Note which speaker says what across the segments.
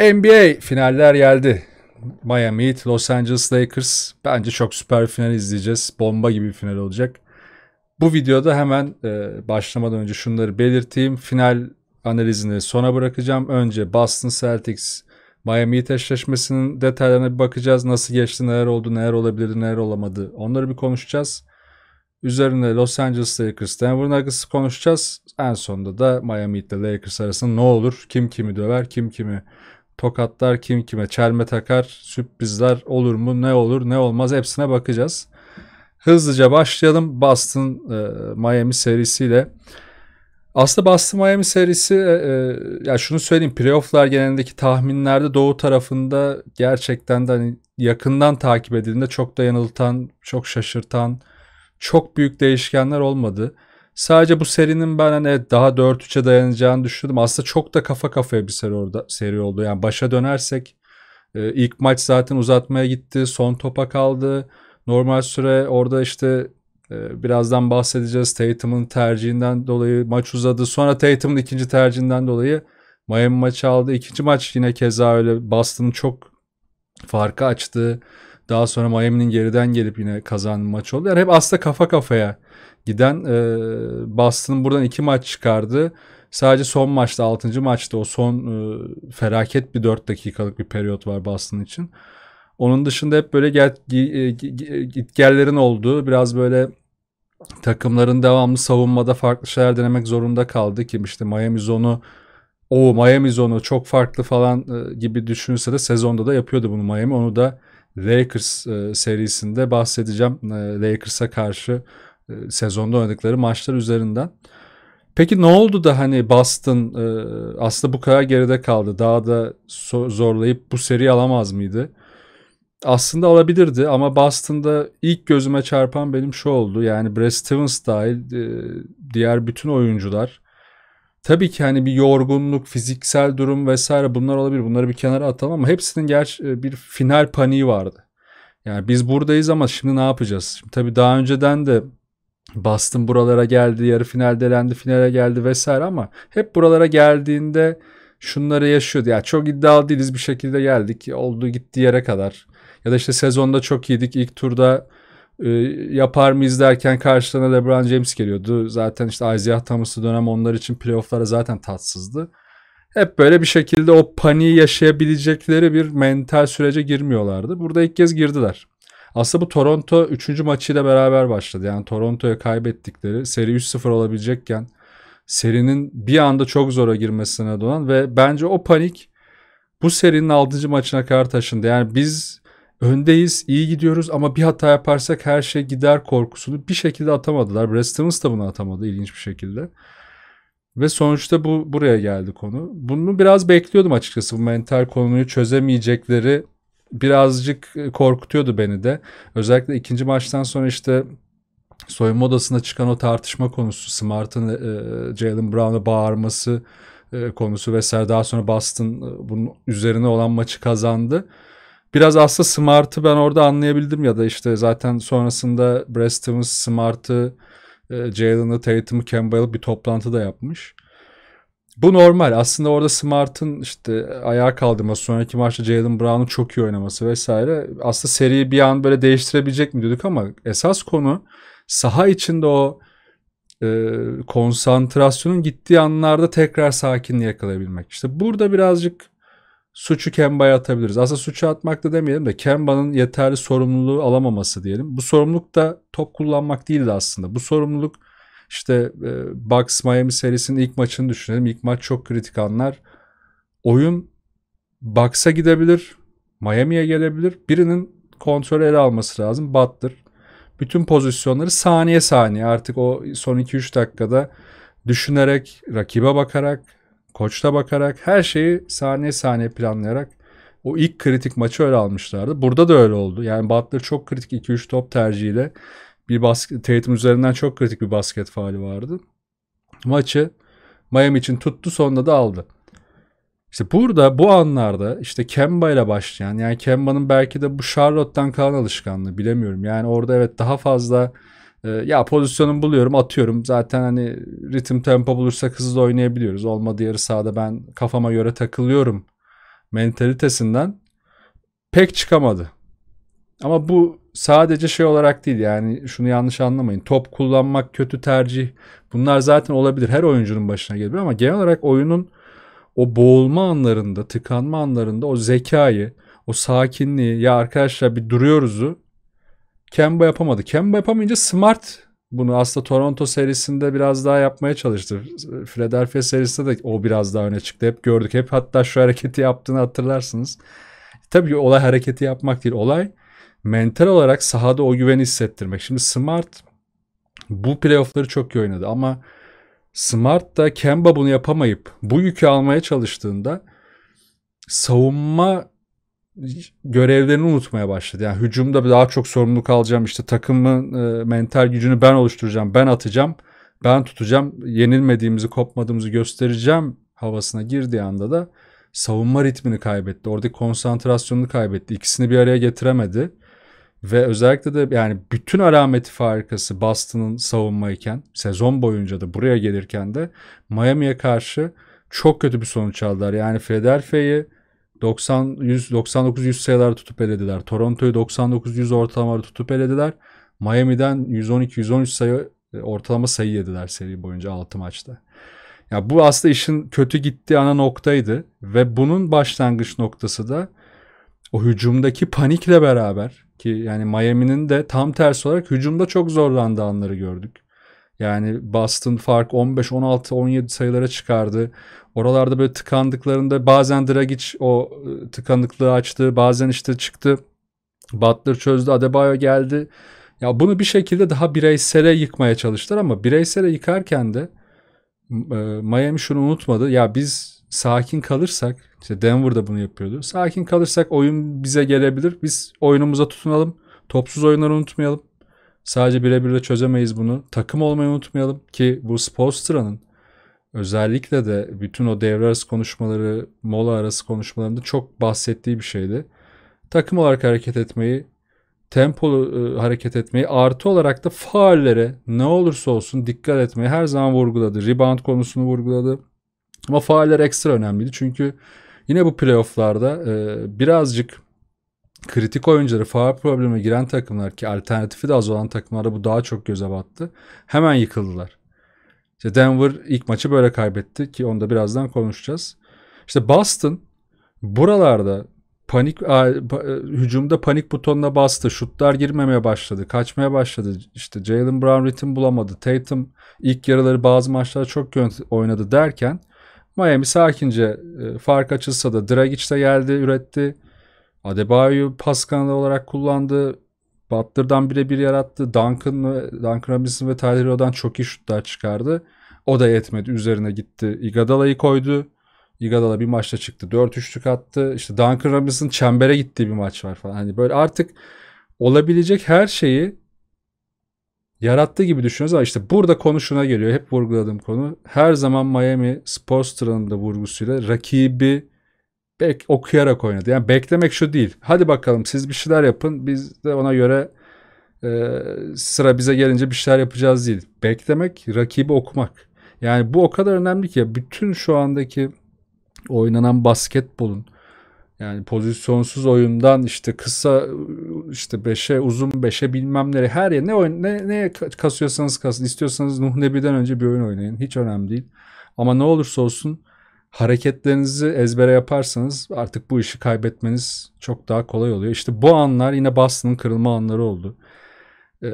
Speaker 1: NBA finaller geldi. Miami Heat, Los Angeles Lakers. Bence çok süper final izleyeceğiz. Bomba gibi bir final olacak. Bu videoda hemen e, başlamadan önce şunları belirteyim. Final analizini sona bırakacağım. Önce Boston Celtics Miami Heat eşleşmesinin detaylarına bir bakacağız. Nasıl geçti, neler oldu, neler olabilirdi, neler olamadı. Onları bir konuşacağız. Üzerinde Los Angeles Lakers, Denver Nuggets'ı konuşacağız. En sonunda da Miami Heat ile Lakers arasında ne olur, kim kimi döver, kim kimi tokatlar kim kime, çelme takar, sürprizler olur mu, ne olur, ne olmaz hepsine bakacağız. Hızlıca başlayalım Boston e, Miami serisiyle. Aslında Boston Miami serisi e, e, ya şunu söyleyeyim playofflar genelindeki tahminlerde doğu tarafında gerçekten de hani yakından takip edildiğinde çok da yanıltan, çok şaşırtan, çok büyük değişkenler olmadı. Sadece bu serinin ben hani daha 4-3'e dayanacağını düşündüm. Aslında çok da kafa kafaya bir seri, orada, seri oldu. Yani başa dönersek e, ilk maç zaten uzatmaya gitti. Son topa kaldı. Normal süre orada işte e, birazdan bahsedeceğiz. Tatum'un tercihinden dolayı maç uzadı. Sonra Tatum'un ikinci tercihinden dolayı Miami maçı aldı. İkinci maç yine keza öyle Boston'ın çok farkı açtı. Daha sonra Miami'nin geriden gelip yine kazandığı maç oldu. Yani hep aslında kafa kafaya giden. E, Boston buradan iki maç çıkardı. Sadece son maçta 6. maçta o son e, felaket bir 4 dakikalık bir periyot var Boston için. Onun dışında hep böyle gel, e, e, gitgellerin olduğu biraz böyle takımların devamlı savunmada farklı şeyler denemek zorunda kaldı ki işte Miami Zone'u o Miami Zone'u çok farklı falan e, gibi düşünse de sezonda da yapıyordu bunu Miami. Onu da Lakers serisinde bahsedeceğim. Lakers'a karşı e, sezonda oynadıkları maçlar üzerinden. Peki ne oldu da hani Boston e, aslında bu kadar geride kaldı. Daha da so- zorlayıp bu seri alamaz mıydı? Aslında alabilirdi ama Boston'da ilk gözüme çarpan benim şu oldu. Yani Brad Stevens dahil e, diğer bütün oyuncular tabii ki hani bir yorgunluk, fiziksel durum vesaire bunlar olabilir. Bunları bir kenara atalım ama hepsinin gerçi e, bir final paniği vardı. Yani biz buradayız ama şimdi ne yapacağız? Şimdi tabii daha önceden de bastım buralara geldi, yarı finalde elendi, finale geldi vesaire ama hep buralara geldiğinde şunları yaşıyordu. Ya yani çok iddialı değiliz bir şekilde geldik. Oldu gitti yere kadar. Ya da işte sezonda çok iyiydik. İlk turda e, yapar mıyız derken karşılarına LeBron James geliyordu. Zaten işte Isaiah Thomas'ı dönem onlar için playofflara zaten tatsızdı. Hep böyle bir şekilde o paniği yaşayabilecekleri bir mental sürece girmiyorlardı. Burada ilk kez girdiler. Aslında bu Toronto 3. maçıyla beraber başladı. Yani Toronto'ya kaybettikleri seri 3-0 olabilecekken serinin bir anda çok zora girmesine doğan ve bence o panik bu serinin 6. maçına kadar taşındı. Yani biz öndeyiz, iyi gidiyoruz ama bir hata yaparsak her şey gider korkusunu bir şekilde atamadılar. Brestons da bunu atamadı ilginç bir şekilde. Ve sonuçta bu buraya geldi konu. Bunu biraz bekliyordum açıkçası. Bu mental konuyu çözemeyecekleri birazcık e, korkutuyordu beni de. Özellikle ikinci maçtan sonra işte soyunma odasına çıkan o tartışma konusu, Smart'ın e, e, Jalen Brown'a bağırması e, konusu vesaire. Daha sonra Boston e, bunun üzerine olan maçı kazandı. Biraz aslında Smart'ı ben orada anlayabildim ya da işte zaten sonrasında Brad Stevens Smart'ı, e, Jalen'ı, Tatum'ı, Campbell'ı bir toplantı da yapmış. Bu normal. Aslında orada Smart'ın işte ayağa kaldırması, sonraki maçta Jalen Brown'un çok iyi oynaması vesaire. Aslında seriyi bir an böyle değiştirebilecek mi dedik ama esas konu saha içinde o e, konsantrasyonun gittiği anlarda tekrar sakinliği yakalayabilmek. İşte burada birazcık suçu Kemba'ya atabiliriz. Aslında suçu atmak da demeyelim de Kemba'nın yeterli sorumluluğu alamaması diyelim. Bu sorumluluk da top kullanmak değildi aslında. Bu sorumluluk işte e, Bucks Miami serisinin ilk maçını düşünelim. İlk maç çok kritik anlar. Oyun Bucks'a gidebilir. Miami'ye gelebilir. Birinin kontrolü ele alması lazım. Butler. Bütün pozisyonları saniye saniye artık o son 2-3 dakikada düşünerek, rakibe bakarak, koçta bakarak her şeyi saniye saniye planlayarak o ilk kritik maçı öyle almışlardı. Burada da öyle oldu. Yani Butler çok kritik 2-3 top tercihiyle bir basket, Tatum üzerinden çok kritik bir basket faali vardı. Maçı Miami için tuttu sonunda da aldı. İşte burada bu anlarda işte Kemba ile başlayan yani Kemba'nın belki de bu Charlotte'tan kalan alışkanlığı bilemiyorum. Yani orada evet daha fazla e, ya pozisyonum buluyorum atıyorum zaten hani ritim tempo bulursak hızlı oynayabiliyoruz. Olmadı yarı sahada ben kafama göre takılıyorum mentalitesinden pek çıkamadı. Ama bu sadece şey olarak değil yani şunu yanlış anlamayın. Top kullanmak kötü tercih. Bunlar zaten olabilir. Her oyuncunun başına gelir ama genel olarak oyunun o boğulma anlarında, tıkanma anlarında o zekayı, o sakinliği ya arkadaşlar bir duruyoruzu Kemba yapamadı. Kemba yapamayınca Smart bunu aslında Toronto serisinde biraz daha yapmaya çalıştı. Philadelphia serisinde de o biraz daha öne çıktı. Hep gördük. Hep hatta şu hareketi yaptığını hatırlarsınız. Tabii olay hareketi yapmak değil. Olay mental olarak sahada o güveni hissettirmek. Şimdi Smart bu playoffları çok iyi oynadı ama Smart da Kemba bunu yapamayıp bu yükü almaya çalıştığında savunma görevlerini unutmaya başladı. Yani hücumda daha çok sorumluluk alacağım. İşte takımın e, mental gücünü ben oluşturacağım, ben atacağım, ben tutacağım, yenilmediğimizi, kopmadığımızı göstereceğim havasına girdiği anda da savunma ritmini kaybetti. Oradaki konsantrasyonunu kaybetti. İkisini bir araya getiremedi. Ve özellikle de yani bütün alameti farikası Boston'ın savunmayken sezon boyunca da buraya gelirken de Miami'ye karşı çok kötü bir sonuç aldılar. Yani Philadelphia'yı 90 100 99 100 sayılar tutup elediler. Toronto'yu 99 100 ortalamaları tutup elediler. Miami'den 112 113 sayı e, ortalama sayı yediler seri boyunca 6 maçta. Ya bu aslında işin kötü gittiği ana noktaydı ve bunun başlangıç noktası da o hücumdaki panikle beraber ki yani Miami'nin de tam tersi olarak hücumda çok zorlandığı anları gördük. Yani Boston fark 15, 16, 17 sayılara çıkardı. Oralarda böyle tıkandıklarında bazen Dragic o e, tıkanıklığı açtı. Bazen işte çıktı. Butler çözdü. Adebayo geldi. Ya bunu bir şekilde daha bireysele yıkmaya çalıştılar ama bireysele yıkarken de e, Miami şunu unutmadı. Ya biz sakin kalırsak, işte Denver'da bunu yapıyordu. Sakin kalırsak oyun bize gelebilir. Biz oyunumuza tutunalım. Topsuz oyunları unutmayalım. Sadece birebir de çözemeyiz bunu. Takım olmayı unutmayalım ki bu Spolstra'nın özellikle de bütün o devre arası konuşmaları, mola arası konuşmalarında çok bahsettiği bir şeydi. Takım olarak hareket etmeyi, tempolu e, hareket etmeyi, artı olarak da faallere ne olursa olsun dikkat etmeyi her zaman vurguladı. Rebound konusunu vurguladı. Ama failler ekstra önemliydi çünkü yine bu playofflarda e, birazcık kritik oyuncuları faal problemi giren takımlar ki alternatifi de az olan takımlarda bu daha çok göze battı. Hemen yıkıldılar. İşte Denver ilk maçı böyle kaybetti ki onda birazdan konuşacağız. İşte Boston buralarda panik e, hücumda panik butonuna bastı. Şutlar girmemeye başladı. Kaçmaya başladı. İşte Jalen Brown ritim bulamadı. Tatum ilk yarıları bazı maçlarda çok oynadı derken Miami sakince e, fark açılsa da Dragic de geldi üretti. Adebayo'yu pas kanalı olarak kullandı. Butler'dan birebir yarattı. Duncan, ve, Duncan Robinson ve Tyler Hero'dan çok iyi şutlar çıkardı. O da yetmedi. Üzerine gitti. Igadala'yı koydu. Igadala bir maçta çıktı. 4 üçlük attı. İşte Duncan Robinson çembere gittiği bir maç var falan. Hani böyle artık olabilecek her şeyi yarattığı gibi düşünüyoruz ama işte burada konu şuna geliyor. Hep vurguladığım konu. Her zaman Miami Sporstra'nın da vurgusuyla rakibi bek okuyarak oynadı. Yani beklemek şu değil. Hadi bakalım siz bir şeyler yapın. Biz de ona göre e, sıra bize gelince bir şeyler yapacağız değil. Beklemek, rakibi okumak. Yani bu o kadar önemli ki bütün şu andaki oynanan basketbolun yani pozisyonsuz oyundan işte kısa işte beşe uzun beşe bilmem nereye her yer ne, oyun, ne, ne kasıyorsanız kasın istiyorsanız Nuh Nebi'den önce bir oyun oynayın hiç önemli değil. Ama ne olursa olsun hareketlerinizi ezbere yaparsanız artık bu işi kaybetmeniz çok daha kolay oluyor. İşte bu anlar yine Boston'ın kırılma anları oldu. Ee,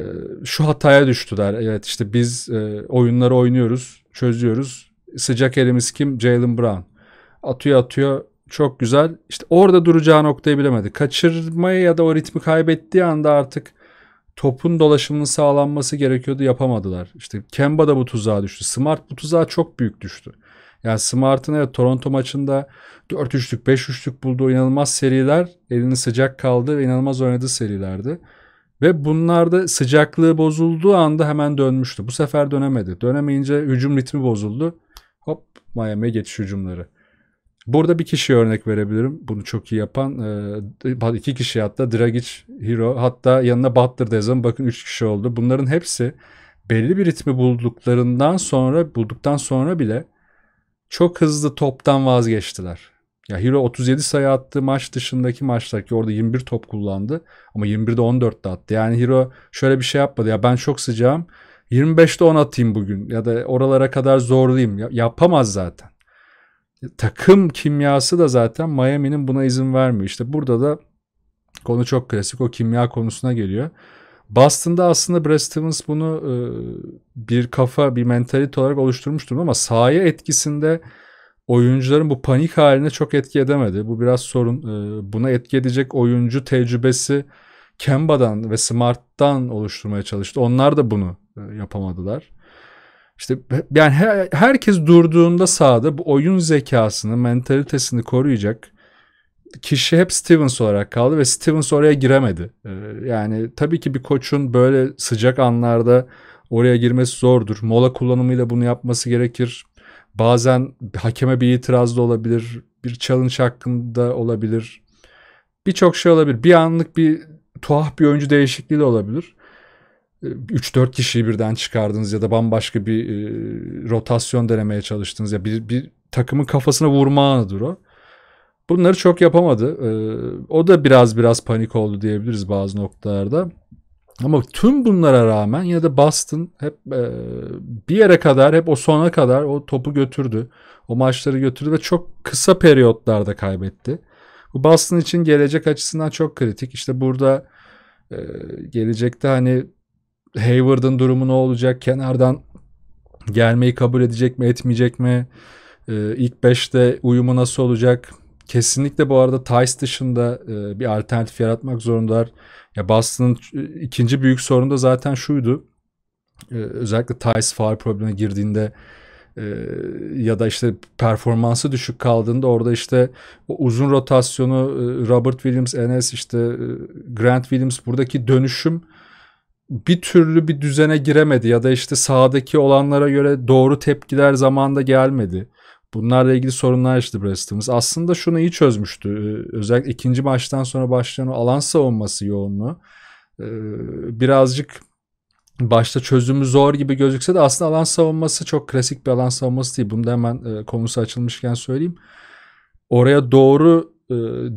Speaker 1: şu hataya düştüler. Evet işte biz e, oyunları oynuyoruz, çözüyoruz. Sıcak elimiz kim? Jalen Brown. Atıyor atıyor çok güzel. İşte orada duracağı noktayı bilemedi. Kaçırmayı ya da o ritmi kaybettiği anda artık topun dolaşımının sağlanması gerekiyordu yapamadılar. İşte Kemba da bu tuzağa düştü. Smart bu tuzağa çok büyük düştü. Yani Smart'ın evet Toronto maçında 4-3'lük 5-3'lük bulduğu inanılmaz seriler elini sıcak kaldı ve inanılmaz oynadığı serilerdi. Ve bunlarda sıcaklığı bozulduğu anda hemen dönmüştü. Bu sefer dönemedi. Dönemeyince hücum ritmi bozuldu. Hop Miami'ye geçiş hücumları. Burada bir kişi örnek verebilirim. Bunu çok iyi yapan e, iki kişi hatta Dragic, Hero hatta yanına Butler Dezan bakın üç kişi oldu. Bunların hepsi belli bir ritmi bulduklarından sonra bulduktan sonra bile çok hızlı toptan vazgeçtiler. Ya Hero 37 sayı attı maç dışındaki maçlar ki orada 21 top kullandı ama 21'de 14 de attı. Yani Hero şöyle bir şey yapmadı ya ben çok sıcağım 25'te 10 atayım bugün ya da oralara kadar zorlayayım. Ya, yapamaz zaten takım kimyası da zaten Miami'nin buna izin vermiyor. İşte burada da konu çok klasik o kimya konusuna geliyor. Boston'da aslında Brad Stevens bunu e, bir kafa, bir mentalite olarak oluşturmuş ama sahaya etkisinde oyuncuların bu panik haline çok etki edemedi. Bu biraz sorun. E, buna etki edecek oyuncu tecrübesi Kemba'dan ve Smart'tan oluşturmaya çalıştı. Onlar da bunu e, yapamadılar. İşte yani herkes durduğunda sahada bu oyun zekasını, mentalitesini koruyacak kişi hep Stevens olarak kaldı ve Stevens oraya giremedi. Ee, yani tabii ki bir koçun böyle sıcak anlarda oraya girmesi zordur. Mola kullanımıyla bunu yapması gerekir. Bazen hakeme bir itiraz da olabilir. Bir challenge hakkında olabilir. Birçok şey olabilir. Bir anlık bir tuhaf bir oyuncu değişikliği de olabilir. 3-4 kişiyi birden çıkardınız ya da bambaşka bir e, rotasyon denemeye çalıştınız ya bir, bir takımın kafasına vurma anıdır o. Bunları çok yapamadı. E, o da biraz biraz panik oldu diyebiliriz bazı noktalarda. Ama tüm bunlara rağmen ya da Boston hep e, bir yere kadar hep o sona kadar o topu götürdü. O maçları götürdü ve çok kısa periyotlarda kaybetti. Bu Boston için gelecek açısından çok kritik. İşte burada ee, gelecekte hani Hayward'ın durumu ne olacak? Kenardan gelmeyi kabul edecek mi etmeyecek mi? Ee, ilk 5'te uyumu nasıl olacak? Kesinlikle bu arada Tice dışında e, bir alternatif yaratmak zorundalar. Ya Boston'ın e, ikinci büyük sorunu da zaten şuydu. Ee, özellikle Tice far problemine girdiğinde e, ya da işte performansı düşük kaldığında orada işte o uzun rotasyonu e, Robert Williams, Enes işte e, Grant Williams buradaki dönüşüm bir türlü bir düzene giremedi ya da işte sahadaki olanlara göre doğru tepkiler zamanda gelmedi. Bunlarla ilgili sorunlar yaşadı Brest'imiz. Aslında şunu iyi çözmüştü. E, özellikle ikinci maçtan sonra başlayan alan savunması yoğunluğu e, birazcık başta çözümü zor gibi gözükse de aslında alan savunması çok klasik bir alan savunması değil. Bunu da hemen e, konusu açılmışken söyleyeyim. Oraya doğru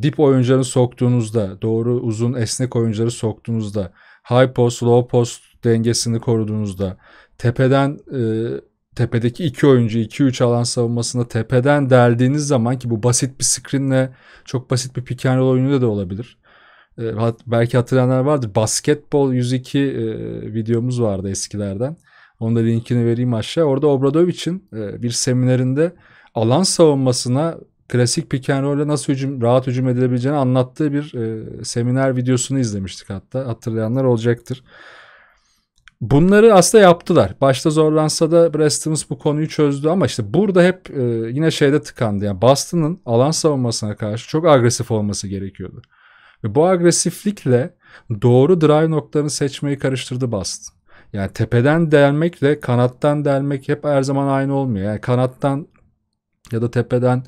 Speaker 1: dip oyuncuları soktuğunuzda, doğru uzun esnek oyuncuları soktuğunuzda high post low post dengesini koruduğunuzda tepeden e, tepedeki iki oyuncu 2-3 alan savunmasında tepeden deldiğiniz zaman ki bu basit bir screenle çok basit bir pick and roll oyununda da olabilir. E, hat, belki hatırlayanlar vardır. Basketbol 102 e, videomuz vardı eskilerden. Onun da linkini vereyim aşağı. Orada Obradovic'in e, bir seminerinde alan savunmasına klasik pick and roll'e nasıl hücum, rahat hücum edilebileceğini anlattığı bir e, seminer videosunu izlemiştik hatta. Hatırlayanlar olacaktır. Bunları aslında yaptılar. Başta zorlansa da Brestons bu konuyu çözdü ama işte burada hep e, yine şeyde tıkandı. Yani Boston'ın alan savunmasına karşı çok agresif olması gerekiyordu. Ve bu agresiflikle doğru drive noktalarını seçmeyi karıştırdı Boston. Yani tepeden delmekle kanattan delmek hep her zaman aynı olmuyor. Yani kanattan ya da tepeden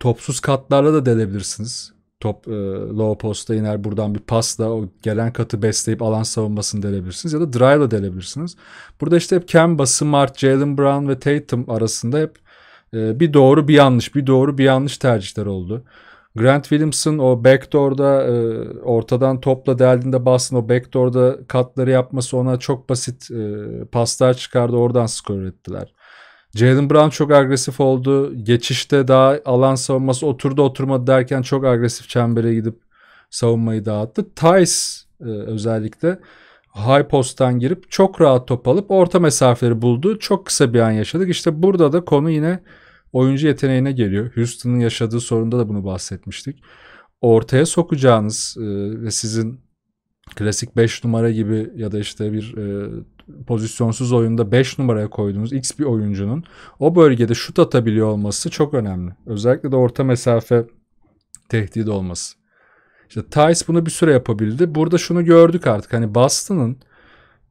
Speaker 1: Topsuz katlarla da delebilirsiniz. Top e, low posta iner buradan bir pasla o gelen katı besleyip alan savunmasını delebilirsiniz. Ya da dry ile delebilirsiniz. Burada işte hep Kemba, Smart, Jalen Brown ve Tatum arasında hep e, bir doğru bir yanlış bir doğru bir yanlış tercihler oldu. Grant Williamson o backdoor'da e, ortadan topla deldiğinde basın o backdoor'da katları yapması ona çok basit e, paslar çıkardı oradan skor ettiler. Jalen Brown çok agresif oldu. Geçişte daha alan savunması oturdu oturmadı derken çok agresif çembere gidip savunmayı dağıttı. Tice e, özellikle high post'tan girip çok rahat top alıp orta mesafeleri buldu. Çok kısa bir an yaşadık. İşte burada da konu yine oyuncu yeteneğine geliyor. Houston'ın yaşadığı sorunda da bunu bahsetmiştik. Ortaya sokacağınız e, ve sizin klasik 5 numara gibi ya da işte bir e, pozisyonsuz oyunda 5 numaraya koyduğumuz X bir oyuncunun o bölgede şut atabiliyor olması çok önemli. Özellikle de orta mesafe tehdit olması. İşte Tice bunu bir süre yapabildi. Burada şunu gördük artık. Hani Boston'ın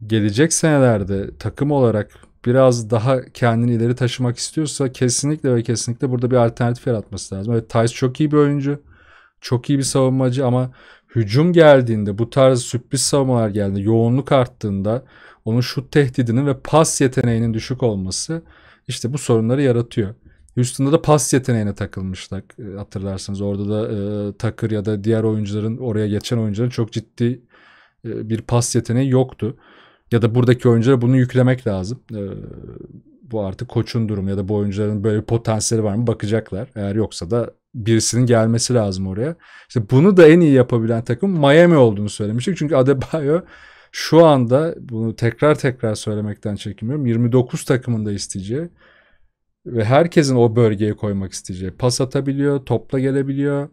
Speaker 1: gelecek senelerde takım olarak biraz daha kendini ileri taşımak istiyorsa kesinlikle ve kesinlikle burada bir alternatif yaratması lazım. Evet Tice çok iyi bir oyuncu. Çok iyi bir savunmacı ama hücum geldiğinde bu tarz sürpriz savunmalar geldiğinde yoğunluk arttığında onun şut tehdidinin ve pas yeteneğinin düşük olması işte bu sorunları yaratıyor. Houston'da da pas yeteneğine takılmışlar e, hatırlarsınız. Orada da e, Takır ya da diğer oyuncuların oraya geçen oyuncuların çok ciddi e, bir pas yeteneği yoktu. Ya da buradaki oyunculara bunu yüklemek lazım. E, bu artık koçun durumu ya da bu oyuncuların böyle potansiyeli var mı bakacaklar. Eğer yoksa da birisinin gelmesi lazım oraya. İşte bunu da en iyi yapabilen takım Miami olduğunu söylemiştik. Çünkü Adebayo şu anda bunu tekrar tekrar söylemekten çekinmiyorum. 29 takımın da isteyeceği ve herkesin o bölgeye koymak isteyeceği. Pas atabiliyor, topla gelebiliyor,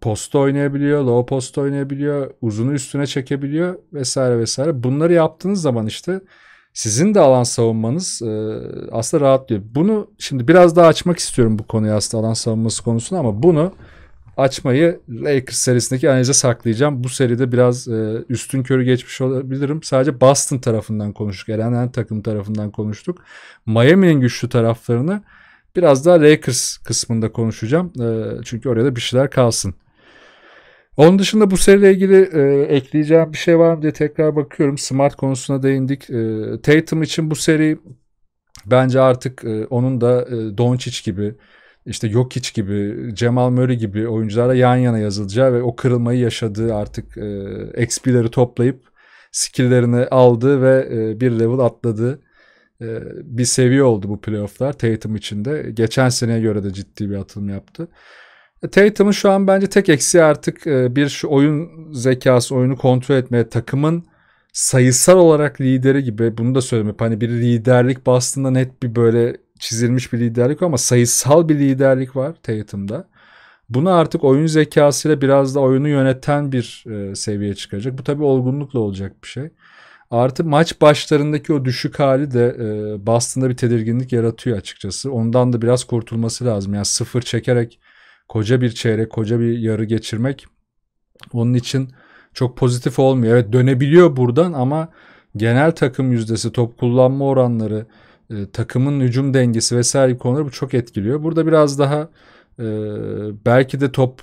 Speaker 1: posta oynayabiliyor, low posta oynayabiliyor, uzunu üstüne çekebiliyor vesaire vesaire. Bunları yaptığınız zaman işte sizin de alan savunmanız e, aslında rahatlıyor. Bunu şimdi biraz daha açmak istiyorum bu konuyu aslında alan savunması konusunu ama bunu açmayı Lakers serisindeki analize saklayacağım. Bu seride biraz e, üstün körü geçmiş olabilirim. Sadece Boston tarafından konuştuk. Elenen takım tarafından konuştuk. Miami'nin güçlü taraflarını biraz daha Lakers kısmında konuşacağım. E, çünkü oraya da bir şeyler kalsın. Onun dışında bu seriyle ilgili e, ekleyeceğim bir şey var mı diye tekrar bakıyorum. Smart konusuna değindik. E, Tatum için bu seri bence artık e, onun da e, Doncic gibi işte Jokic gibi, Cemal Murray gibi oyunculara yan yana yazılacağı ve o kırılmayı yaşadığı artık e, XP'leri toplayıp skill'lerini aldı ve e, bir level atladı. E, bir seviye oldu bu playoff'lar Tatum için de. Geçen seneye göre de ciddi bir atılım yaptı. E, Tatum'un şu an bence tek eksiği artık e, bir şu oyun zekası, oyunu kontrol etmeye takımın sayısal olarak lideri gibi bunu da söylemek. Hani bir liderlik bastığında net bir böyle çizilmiş bir liderlik ama sayısal bir liderlik var Tatum'da. Buna artık oyun zekasıyla biraz da oyunu yöneten bir e, seviyeye çıkacak. Bu tabii olgunlukla olacak bir şey. Artı maç başlarındaki o düşük hali de e, Boston'da bir tedirginlik yaratıyor açıkçası. Ondan da biraz kurtulması lazım. Yani sıfır çekerek koca bir çeyrek, koca bir yarı geçirmek onun için çok pozitif olmuyor. Evet dönebiliyor buradan ama genel takım yüzdesi, top kullanma oranları, e, takımın hücum dengesi vesaire konuları bu çok etkiliyor. Burada biraz daha e, belki de top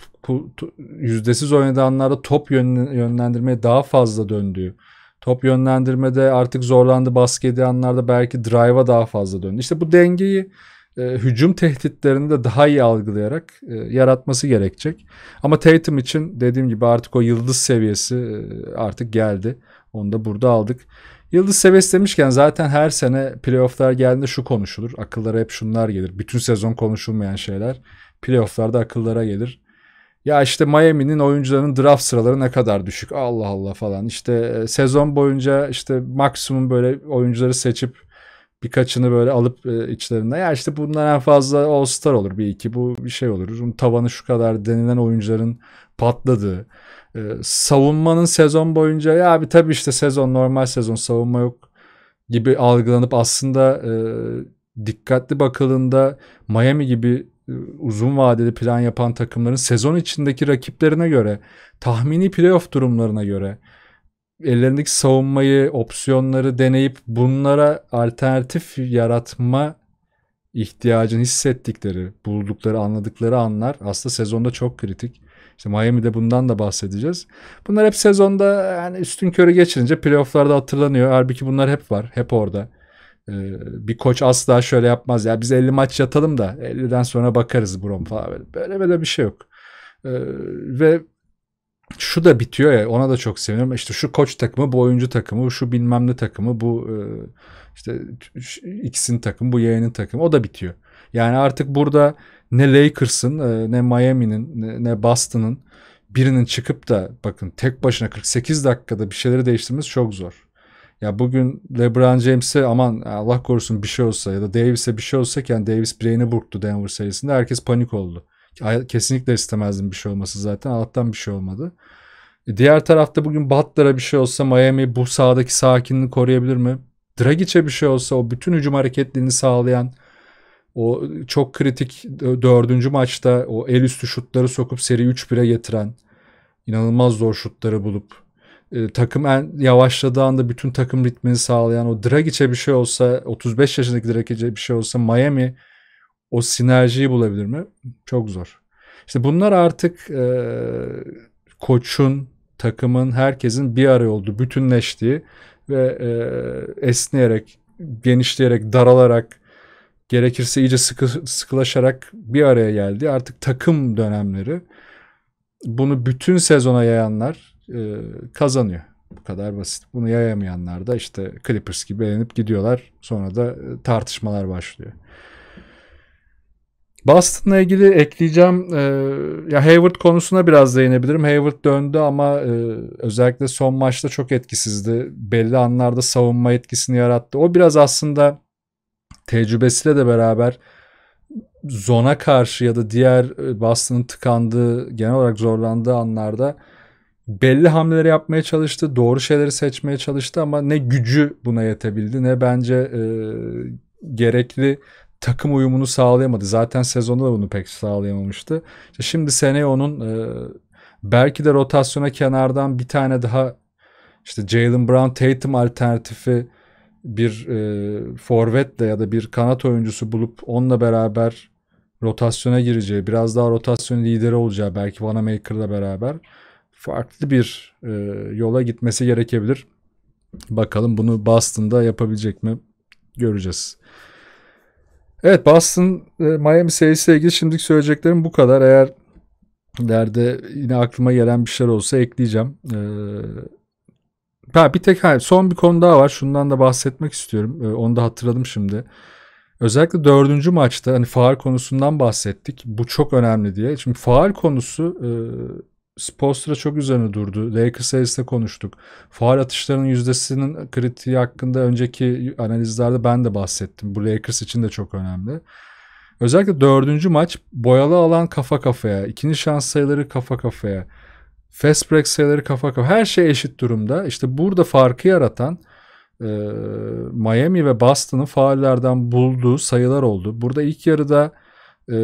Speaker 1: yüzdesiz oynadığı anlarda top yönlendirmeye daha fazla döndüğü top yönlendirmede artık zorlandı baskı yediği anlarda belki drive'a daha fazla döndü. İşte bu dengeyi e, hücum tehditlerini de daha iyi algılayarak e, yaratması gerekecek. Ama Tatum için dediğim gibi artık o yıldız seviyesi e, artık geldi. Onu da burada aldık. Yıldız Seves demişken zaten her sene playofflar geldiğinde şu konuşulur. Akıllara hep şunlar gelir. Bütün sezon konuşulmayan şeyler playofflarda akıllara gelir. Ya işte Miami'nin oyuncularının draft sıraları ne kadar düşük. Allah Allah falan. İşte e, sezon boyunca işte maksimum böyle oyuncuları seçip birkaçını böyle alıp e, içlerinde ya işte bunlar en fazla All Star olur bir iki bu bir şey olur. Bunun tavanı şu kadar denilen oyuncuların patladığı. Ee, savunmanın sezon boyunca ya abi tabii işte sezon normal sezon savunma yok gibi algılanıp aslında e, dikkatli bakıldığında Miami gibi e, uzun vadeli plan yapan takımların sezon içindeki rakiplerine göre tahmini playoff durumlarına göre ellerindeki savunmayı opsiyonları deneyip bunlara alternatif yaratma ihtiyacını hissettikleri, buldukları, anladıkları anlar aslında sezonda çok kritik. İşte Miami'de bundan da bahsedeceğiz. Bunlar hep sezonda yani üstün körü geçirince playofflarda hatırlanıyor. Halbuki bunlar hep var. Hep orada. Ee, bir koç asla şöyle yapmaz. Ya biz 50 maç yatalım da 50'den sonra bakarız Brom falan. Böyle böyle, bir şey yok. Ee, ve şu da bitiyor ya ona da çok seviniyorum. İşte şu koç takımı, bu oyuncu takımı, şu bilmem ne takımı, bu e, işte ikisinin takımı, bu yeğenin takımı o da bitiyor. Yani artık burada ne Lakers'ın e, ne Miami'nin ne Boston'ın birinin çıkıp da bakın tek başına 48 dakikada bir şeyleri değiştirmesi çok zor. Ya bugün LeBron James'e aman Allah korusun bir şey olsa ya da Davis'e bir şey olsa yani Davis bileğini burktu Denver serisinde herkes panik oldu. Kesinlikle istemezdim bir şey olması zaten Allah'tan bir şey olmadı. E, diğer tarafta bugün Butler'a bir şey olsa Miami bu sahadaki sakinliğini koruyabilir mi? Dragic'e bir şey olsa o bütün hücum hareketliğini sağlayan o çok kritik dördüncü maçta o el üstü şutları sokup seri 3-1'e getiren inanılmaz zor şutları bulup e, takım en yavaşladığı anda bütün takım ritmini sağlayan o Dragic'e bir şey olsa 35 yaşındaki Dragic'e bir şey olsa Miami o sinerjiyi bulabilir mi? Çok zor. İşte bunlar artık e, koçun, takımın, herkesin bir araya olduğu, bütünleştiği ve e, esneyerek, genişleyerek, daralarak gerekirse iyice sıkı, sıkılaşarak bir araya geldi. Artık takım dönemleri bunu bütün sezona yayanlar e, kazanıyor. Bu kadar basit. Bunu yayamayanlar da işte Clippers gibi elenip gidiyorlar. Sonra da e, tartışmalar başlıyor. Boston'la ilgili ekleyeceğim e, ya Hayward konusuna biraz değinebilirim. Hayward döndü ama e, özellikle son maçta çok etkisizdi. Belli anlarda savunma etkisini yarattı. O biraz aslında tecrübesiyle de beraber zona karşı ya da diğer e, Boston'ın tıkandığı, genel olarak zorlandığı anlarda belli hamleleri yapmaya çalıştı. Doğru şeyleri seçmeye çalıştı ama ne gücü buna yetebildi ne bence e, gerekli takım uyumunu sağlayamadı. Zaten sezonda da bunu pek sağlayamamıştı. İşte şimdi seneye onun e, belki de rotasyona kenardan bir tane daha işte Jalen Brown Tatum alternatifi bir e, forvetle ya da bir kanat oyuncusu bulup onunla beraber rotasyona gireceği, biraz daha rotasyon lideri olacağı belki Vanamaker'la beraber farklı bir e, yola gitmesi gerekebilir. Bakalım bunu Boston'da yapabilecek mi göreceğiz. Evet Boston e, Miami serisiyle ilgili şimdilik söyleyeceklerim bu kadar. Eğer ileride yine aklıma gelen bir şeyler olsa ekleyeceğim. Ee, Ha, bir tek hayır, son bir konu daha var. Şundan da bahsetmek istiyorum. Ee, onu da hatırladım şimdi. Özellikle dördüncü maçta hani faal konusundan bahsettik. Bu çok önemli diye. Şimdi faal konusu e, Spostra çok üzerine durdu. Lakers serisinde konuştuk. Faal atışlarının yüzdesinin kritiği hakkında önceki analizlerde ben de bahsettim. Bu Lakers için de çok önemli. Özellikle dördüncü maç boyalı alan kafa kafaya. ikinci şans sayıları kafa kafaya. Fast break sayıları kafa kafa. Her şey eşit durumda. İşte burada farkı yaratan e, Miami ve Boston'ın faullerden bulduğu sayılar oldu. Burada ilk yarıda e,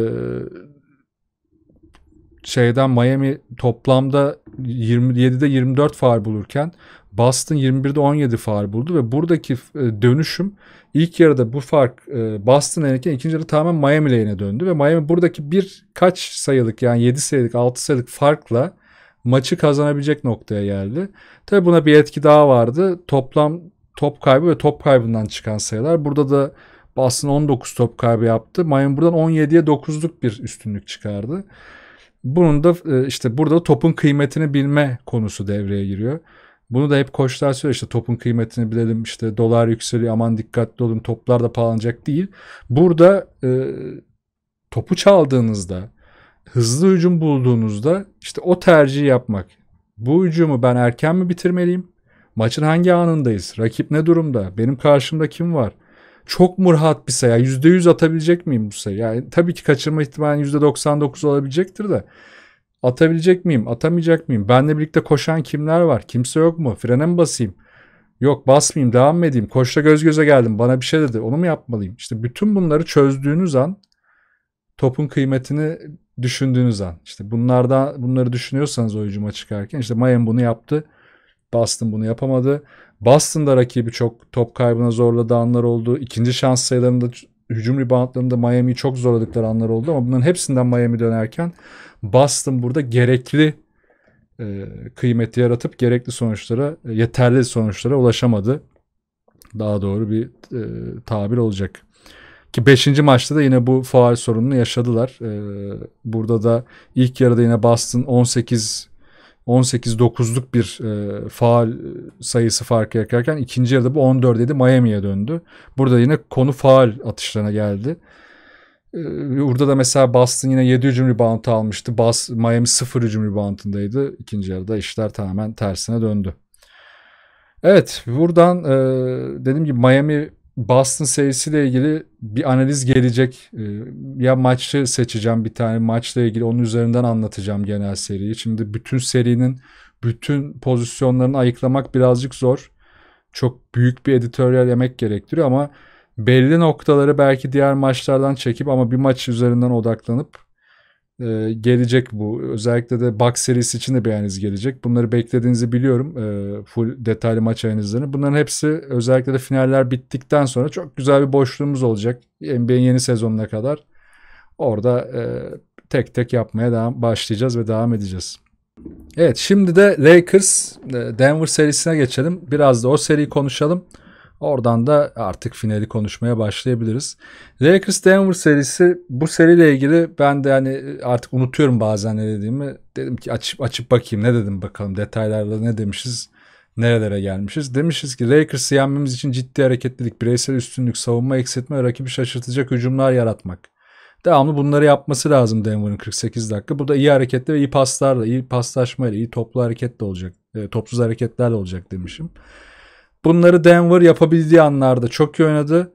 Speaker 1: şeyden Miami toplamda 27'de 24 faal bulurken Boston 21'de 17 faal buldu ve buradaki e, dönüşüm ilk yarıda bu fark e, Boston elindeyken ikinci yarıda tamamen Miami lehine döndü ve Miami buradaki birkaç sayılık yani 7 sayılık 6 sayılık farkla maçı kazanabilecek noktaya geldi. Tabi buna bir etki daha vardı. Toplam top kaybı ve top kaybından çıkan sayılar. Burada da Boston 19 top kaybı yaptı. Miami buradan 17'ye 9'luk bir üstünlük çıkardı. Bunun da e, işte burada topun kıymetini bilme konusu devreye giriyor. Bunu da hep koçlar söylüyor işte topun kıymetini bilelim işte dolar yükseliyor aman dikkatli olun toplar da pahalanacak değil. Burada e, topu çaldığınızda hızlı hücum bulduğunuzda işte o tercihi yapmak. Bu hücumu ben erken mi bitirmeliyim? Maçın hangi anındayız? Rakip ne durumda? Benim karşımda kim var? Çok murhat bir sayı. yüzde yüz atabilecek miyim bu sayı? Yani tabii ki kaçırma ihtimali yüzde %99 olabilecektir de. Atabilecek miyim? Atamayacak mıyım? Benle birlikte koşan kimler var? Kimse yok mu? Frene mi basayım? Yok basmayayım devam edeyim. Koçla göz göze geldim bana bir şey dedi. Onu mu yapmalıyım? İşte bütün bunları çözdüğünüz an topun kıymetini düşündüğünüz an. İşte bunlarda bunları düşünüyorsanız oyuncuma çıkarken işte Mayen bunu yaptı. Boston bunu yapamadı. Boston'da rakibi çok top kaybına zorladığı anlar oldu. İkinci şans sayılarında hücum reboundlarında Miami'yi çok zorladıkları anlar oldu ama bunların hepsinden Miami dönerken Boston burada gerekli e, kıymeti yaratıp gerekli sonuçlara, e, yeterli sonuçlara ulaşamadı. Daha doğru bir e, tabir olacak. Ki 5. maçta da yine bu faal sorununu yaşadılar. Ee, burada da ilk yarıda yine Boston 18 18-9'luk bir e, faal sayısı farkı yakarken ikinci yarıda bu 14 idi Miami'ye döndü. Burada yine konu faal atışlarına geldi. E, burada da mesela Boston yine 7 hücum reboundu almıştı. Bas, Miami 0 hücum reboundındaydı. İkinci yarıda işler tamamen tersine döndü. Evet buradan e, dediğim gibi Miami Boston serisiyle ilgili bir analiz gelecek. Ee, ya maçı seçeceğim bir tane maçla ilgili onun üzerinden anlatacağım genel seriyi. Şimdi bütün serinin bütün pozisyonlarını ayıklamak birazcık zor. Çok büyük bir editoryal emek gerektiriyor ama belli noktaları belki diğer maçlardan çekip ama bir maç üzerinden odaklanıp e, gelecek bu. Özellikle de box serisi için de beğeniniz gelecek. Bunları beklediğinizi biliyorum. E, full detaylı maç analizlerini. Bunların hepsi özellikle de finaller bittikten sonra çok güzel bir boşluğumuz olacak. NBA'nin yeni sezonuna kadar. Orada e, tek tek yapmaya devam, başlayacağız ve devam edeceğiz. Evet şimdi de Lakers e, Denver serisine geçelim. Biraz da o seriyi konuşalım. Oradan da artık finali konuşmaya başlayabiliriz. Lakers Denver serisi bu seriyle ilgili ben de hani e, artık unutuyorum bazen ne dediğimi. Dedim ki açıp açıp bakayım ne dedim bakalım detaylarla ne demişiz nerelere gelmişiz. Demişiz ki Lakers'ı yenmemiz için ciddi hareketlilik, bireysel üstünlük, savunma eksiltme, rakibi şaşırtacak hücumlar yaratmak. Devamlı bunları yapması lazım Denver'ın 48 dakika. Bu da iyi hareketle ve iyi paslarla, iyi paslaşmayla, iyi toplu hareketle olacak. E, topsuz hareketlerle olacak demişim. Bunları Denver yapabildiği anlarda çok iyi oynadı.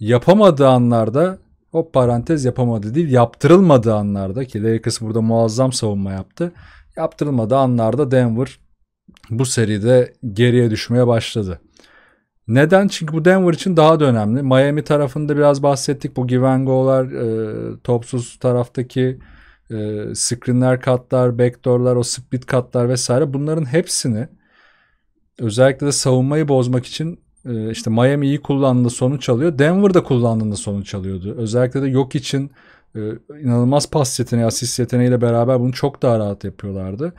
Speaker 1: Yapamadığı anlarda o parantez yapamadı değil yaptırılmadığı anlarda ki Lakers burada muazzam savunma yaptı. Yaptırılmadığı anlarda Denver bu seride geriye düşmeye başladı. Neden? Çünkü bu Denver için daha da önemli. Miami tarafında biraz bahsettik. Bu give go'lar, e, topsuz taraftaki e, screenler katlar, backdoorlar, o split katlar vesaire bunların hepsini özellikle de savunmayı bozmak için e, işte Miami'yi kullandığında sonuç alıyor. Denver'da kullandığında sonuç alıyordu. Özellikle de yok için e, inanılmaz pas yeteneği, asist yeteneğiyle beraber bunu çok daha rahat yapıyorlardı.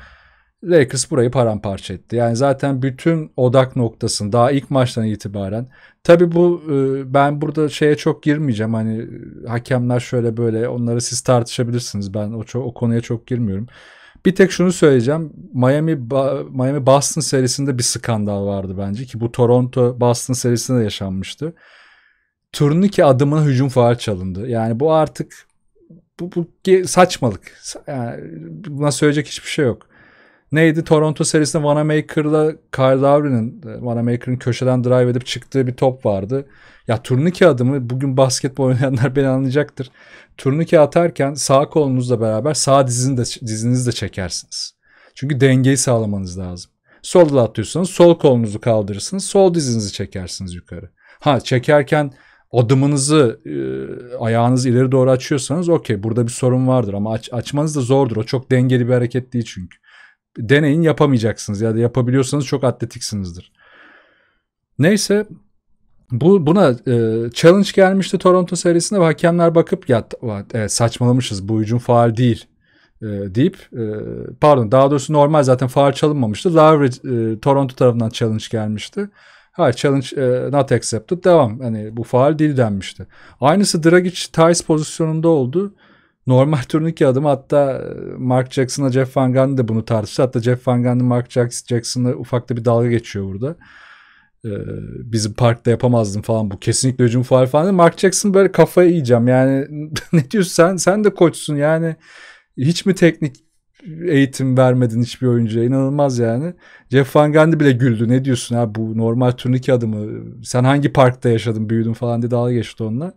Speaker 1: Lakers burayı paramparça etti. Yani zaten bütün odak noktasını daha ilk maçtan itibaren tabi bu e, ben burada şeye çok girmeyeceğim. Hani hakemler şöyle böyle onları siz tartışabilirsiniz. Ben o, o konuya çok girmiyorum. Bir tek şunu söyleyeceğim. Miami Miami Boston serisinde bir skandal vardı bence ki bu Toronto Boston serisinde de yaşanmıştı. Turnike adımına hücum faal çalındı. Yani bu artık bu, bu saçmalık. Yani buna söyleyecek hiçbir şey yok neydi Toronto serisinde Vanamaker'la Kyle Lowry'nin Vanamaker'ın e, köşeden drive edip çıktığı bir top vardı. Ya turnike adımı bugün basketbol oynayanlar beni anlayacaktır. Turnike atarken sağ kolunuzla beraber sağ dizini de, dizinizi de çekersiniz. Çünkü dengeyi sağlamanız lazım. Solla atıyorsanız sol kolunuzu kaldırırsınız. Sol dizinizi çekersiniz yukarı. Ha çekerken adımınızı e, ayağınızı ileri doğru açıyorsanız okey burada bir sorun vardır ama aç, açmanız da zordur. O çok dengeli bir hareket değil çünkü deneyin yapamayacaksınız ya da yapabiliyorsanız çok atletiksinizdir. Neyse bu buna e, challenge gelmişti Toronto serisinde ve hakemler bakıp ya e, saçmalamışız bu hücum faal değil e, deyip e, pardon daha doğrusu normal zaten faal çalınmamıştı. Lowry e, Toronto tarafından challenge gelmişti. Hayır challenge e, not accepted devam. Hani bu faal değil denmişti. Aynısı Dragic Tice pozisyonunda oldu normal turnike adım. hatta e, Mark Jackson'a Jeff Van Gundy de bunu tartıştı. Hatta Jeff Van Gundy Mark Jackson'la ufakta bir dalga geçiyor burada. Ee, bizim parkta yapamazdım falan bu kesinlikle hücum faal falan. Mark Jackson böyle kafayı yiyeceğim yani ne diyorsun sen sen de koçsun yani hiç mi teknik eğitim vermedin hiçbir oyuncuya inanılmaz yani. Jeff Van Gundy bile güldü ne diyorsun ha bu normal turnike adımı sen hangi parkta yaşadın büyüdün falan diye dalga geçti onunla.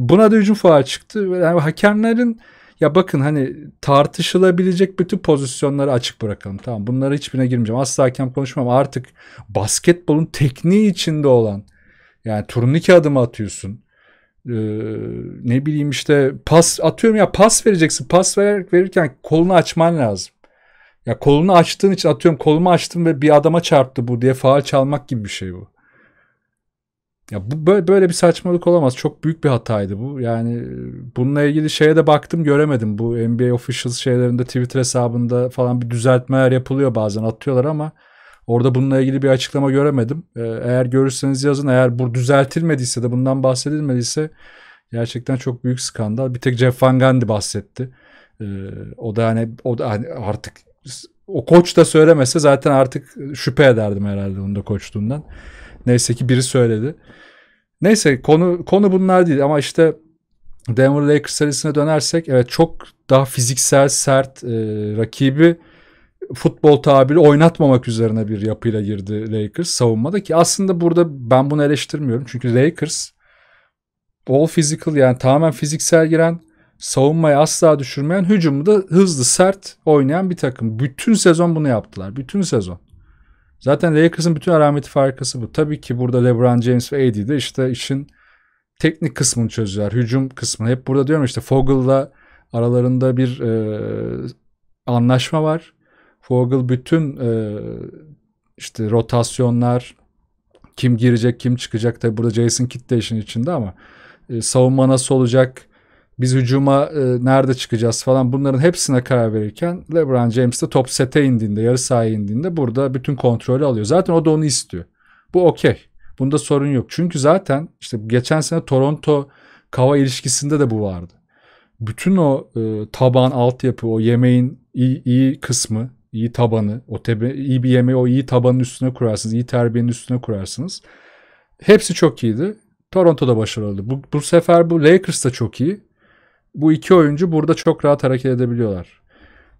Speaker 1: Buna da hücum faal çıktı. Yani hakemlerin ya bakın hani tartışılabilecek bütün pozisyonları açık bırakalım. Tamam bunlara hiçbirine girmeyeceğim. Asla hakem konuşmam. Artık basketbolun tekniği içinde olan yani turnike adımı atıyorsun. Ee, ne bileyim işte pas atıyorum ya pas vereceksin. Pas ver, verirken kolunu açman lazım. Ya kolunu açtığın için atıyorum kolumu açtım ve bir adama çarptı bu diye faal çalmak gibi bir şey bu. Ya bu böyle, bir saçmalık olamaz. Çok büyük bir hataydı bu. Yani e, bununla ilgili şeye de baktım göremedim. Bu NBA officials şeylerinde Twitter hesabında falan bir düzeltmeler yapılıyor bazen atıyorlar ama orada bununla ilgili bir açıklama göremedim. E, eğer görürseniz yazın. Eğer bu düzeltilmediyse de bundan bahsedilmediyse gerçekten çok büyük skandal. Bir tek Jeff Van Gundy bahsetti. E, o da hani o da hani artık o koç da söylemese zaten artık şüphe ederdim herhalde onu da koçluğundan. Neyse ki biri söyledi. Neyse konu konu bunlar değil ama işte Denver Lakers serisine dönersek evet çok daha fiziksel sert e, rakibi futbol tabiri oynatmamak üzerine bir yapıyla girdi Lakers savunmada ki aslında burada ben bunu eleştirmiyorum. Çünkü Lakers all physical yani tamamen fiziksel giren savunmayı asla düşürmeyen hücumu da hızlı sert oynayan bir takım. Bütün sezon bunu yaptılar. Bütün sezon. Zaten Lakers'ın bütün alameti farkası bu. Tabii ki burada LeBron James ve AD de işte işin teknik kısmını çözüyorlar. Hücum kısmını. Hep burada diyorum işte Fogel'la aralarında bir e, anlaşma var. Fogel bütün e, işte rotasyonlar kim girecek kim çıkacak tabi burada Jason Kidd de işin içinde ama e, savunma nasıl olacak biz hücuma e, nerede çıkacağız falan bunların hepsine karar verirken LeBron James de top sete indiğinde, yarı sahaya indiğinde burada bütün kontrolü alıyor. Zaten o da onu istiyor. Bu okey. Bunda sorun yok. Çünkü zaten işte geçen sene Toronto kava ilişkisinde de bu vardı. Bütün o e, taban, altyapı, o yemeğin iyi, iyi kısmı, iyi tabanı, o tebe, iyi bir yemeği o iyi tabanın üstüne kurarsınız, iyi terbiyenin üstüne kurarsınız. Hepsi çok iyiydi. Toronto'da başarılı oldu. Bu, bu sefer bu Lakers da çok iyi bu iki oyuncu burada çok rahat hareket edebiliyorlar.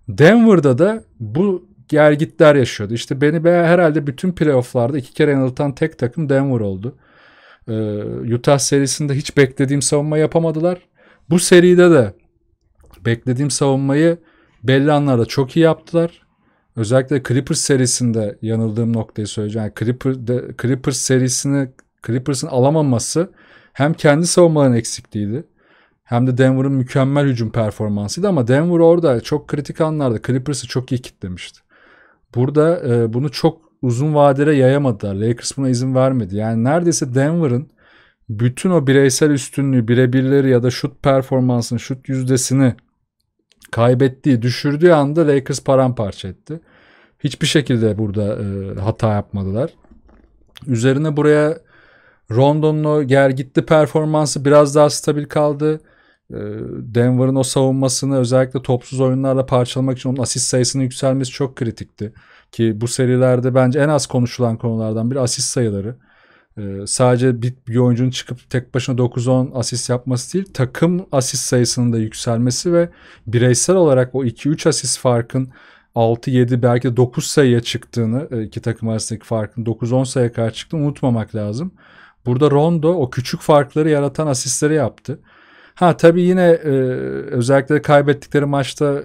Speaker 1: Denver'da da bu gergitler yaşıyordu. İşte beni be herhalde bütün playofflarda iki kere yanıltan tek takım Denver oldu. Ee, Utah serisinde hiç beklediğim savunma yapamadılar. Bu seride de beklediğim savunmayı belli anlarda çok iyi yaptılar. Özellikle Clippers serisinde yanıldığım noktayı söyleyeceğim. Yani Clipper de, Clippers serisini Clippers'ın alamaması hem kendi savunmaların eksikliğiydi. Hem de Denver'ın mükemmel hücum performansıydı ama Denver orada çok kritik anlarda Clippers'ı çok iyi kitlemişti. Burada e, bunu çok uzun vadede yayamadılar. Lakers buna izin vermedi. Yani neredeyse Denver'ın bütün o bireysel üstünlüğü, birebirleri ya da şut performansını, şut yüzdesini kaybettiği, düşürdüğü anda Lakers paramparça etti. Hiçbir şekilde burada e, hata yapmadılar. Üzerine buraya Rondon'un o gergitli performansı biraz daha stabil kaldı. Ee, Denver'ın o savunmasını özellikle topsuz oyunlarla parçalamak için onun asist sayısının yükselmesi çok kritikti. Ki bu serilerde bence en az konuşulan konulardan biri asist sayıları. Ee, sadece bir, bir oyuncunun çıkıp tek başına 9-10 asist yapması değil, takım asist sayısının da yükselmesi ve bireysel olarak o 2-3 asist farkın 6-7 belki de 9 sayıya çıktığını, e, iki takım arasındaki farkın 9-10 sayıya kadar çıktığını unutmamak lazım. Burada Rondo o küçük farkları yaratan asistleri yaptı. Ha tabii yine e, özellikle kaybettikleri maçta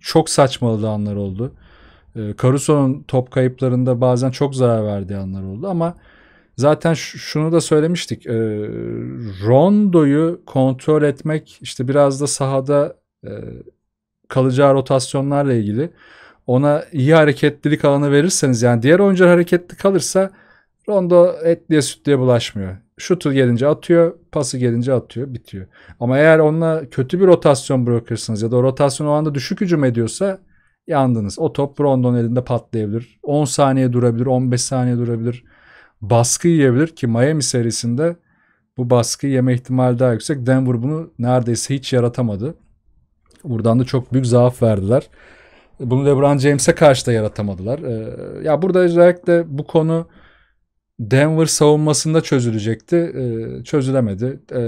Speaker 1: çok saçmaladığı anlar oldu. E, Caruso'nun top kayıplarında bazen çok zarar verdiği anlar oldu ama zaten şunu da söylemiştik. E, Rondo'yu kontrol etmek işte biraz da sahada e, kalacağı rotasyonlarla ilgili ona iyi hareketlilik alanı verirseniz yani diğer oyuncular hareketli kalırsa Rondo etliye, diye süt diye bulaşmıyor. Şutu gelince atıyor, pası gelince atıyor, bitiyor. Ama eğer onunla kötü bir rotasyon bırakırsınız ya da rotasyon o anda düşük hücum ediyorsa yandınız. O top Rondon elinde patlayabilir. 10 saniye durabilir, 15 saniye durabilir. Baskı yiyebilir ki Miami serisinde bu baskı yeme ihtimali daha yüksek. Denver bunu neredeyse hiç yaratamadı. Buradan da çok büyük zaaf verdiler. Bunu LeBron James'e karşı da yaratamadılar. Ee, ya burada özellikle bu konu Denver savunmasında çözülecekti. E, çözülemedi. E,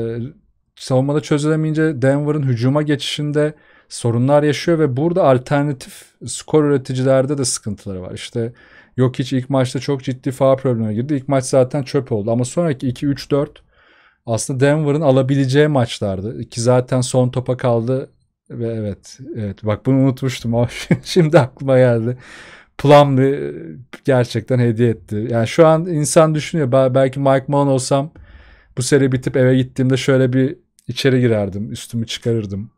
Speaker 1: savunmada çözülemeyince Denver'ın hücuma geçişinde sorunlar yaşıyor ve burada alternatif skor üreticilerde de sıkıntıları var. İşte yok hiç ilk maçta çok ciddi faal problemine girdi. İlk maç zaten çöp oldu ama sonraki 2-3-4 aslında Denver'ın alabileceği maçlardı. Ki zaten son topa kaldı ve evet evet bak bunu unutmuştum ama şimdi aklıma geldi. Plumlee gerçekten hediye etti. Yani şu an insan düşünüyor belki Mike Mann olsam bu seri bitip eve gittiğimde şöyle bir içeri girerdim. Üstümü çıkarırdım.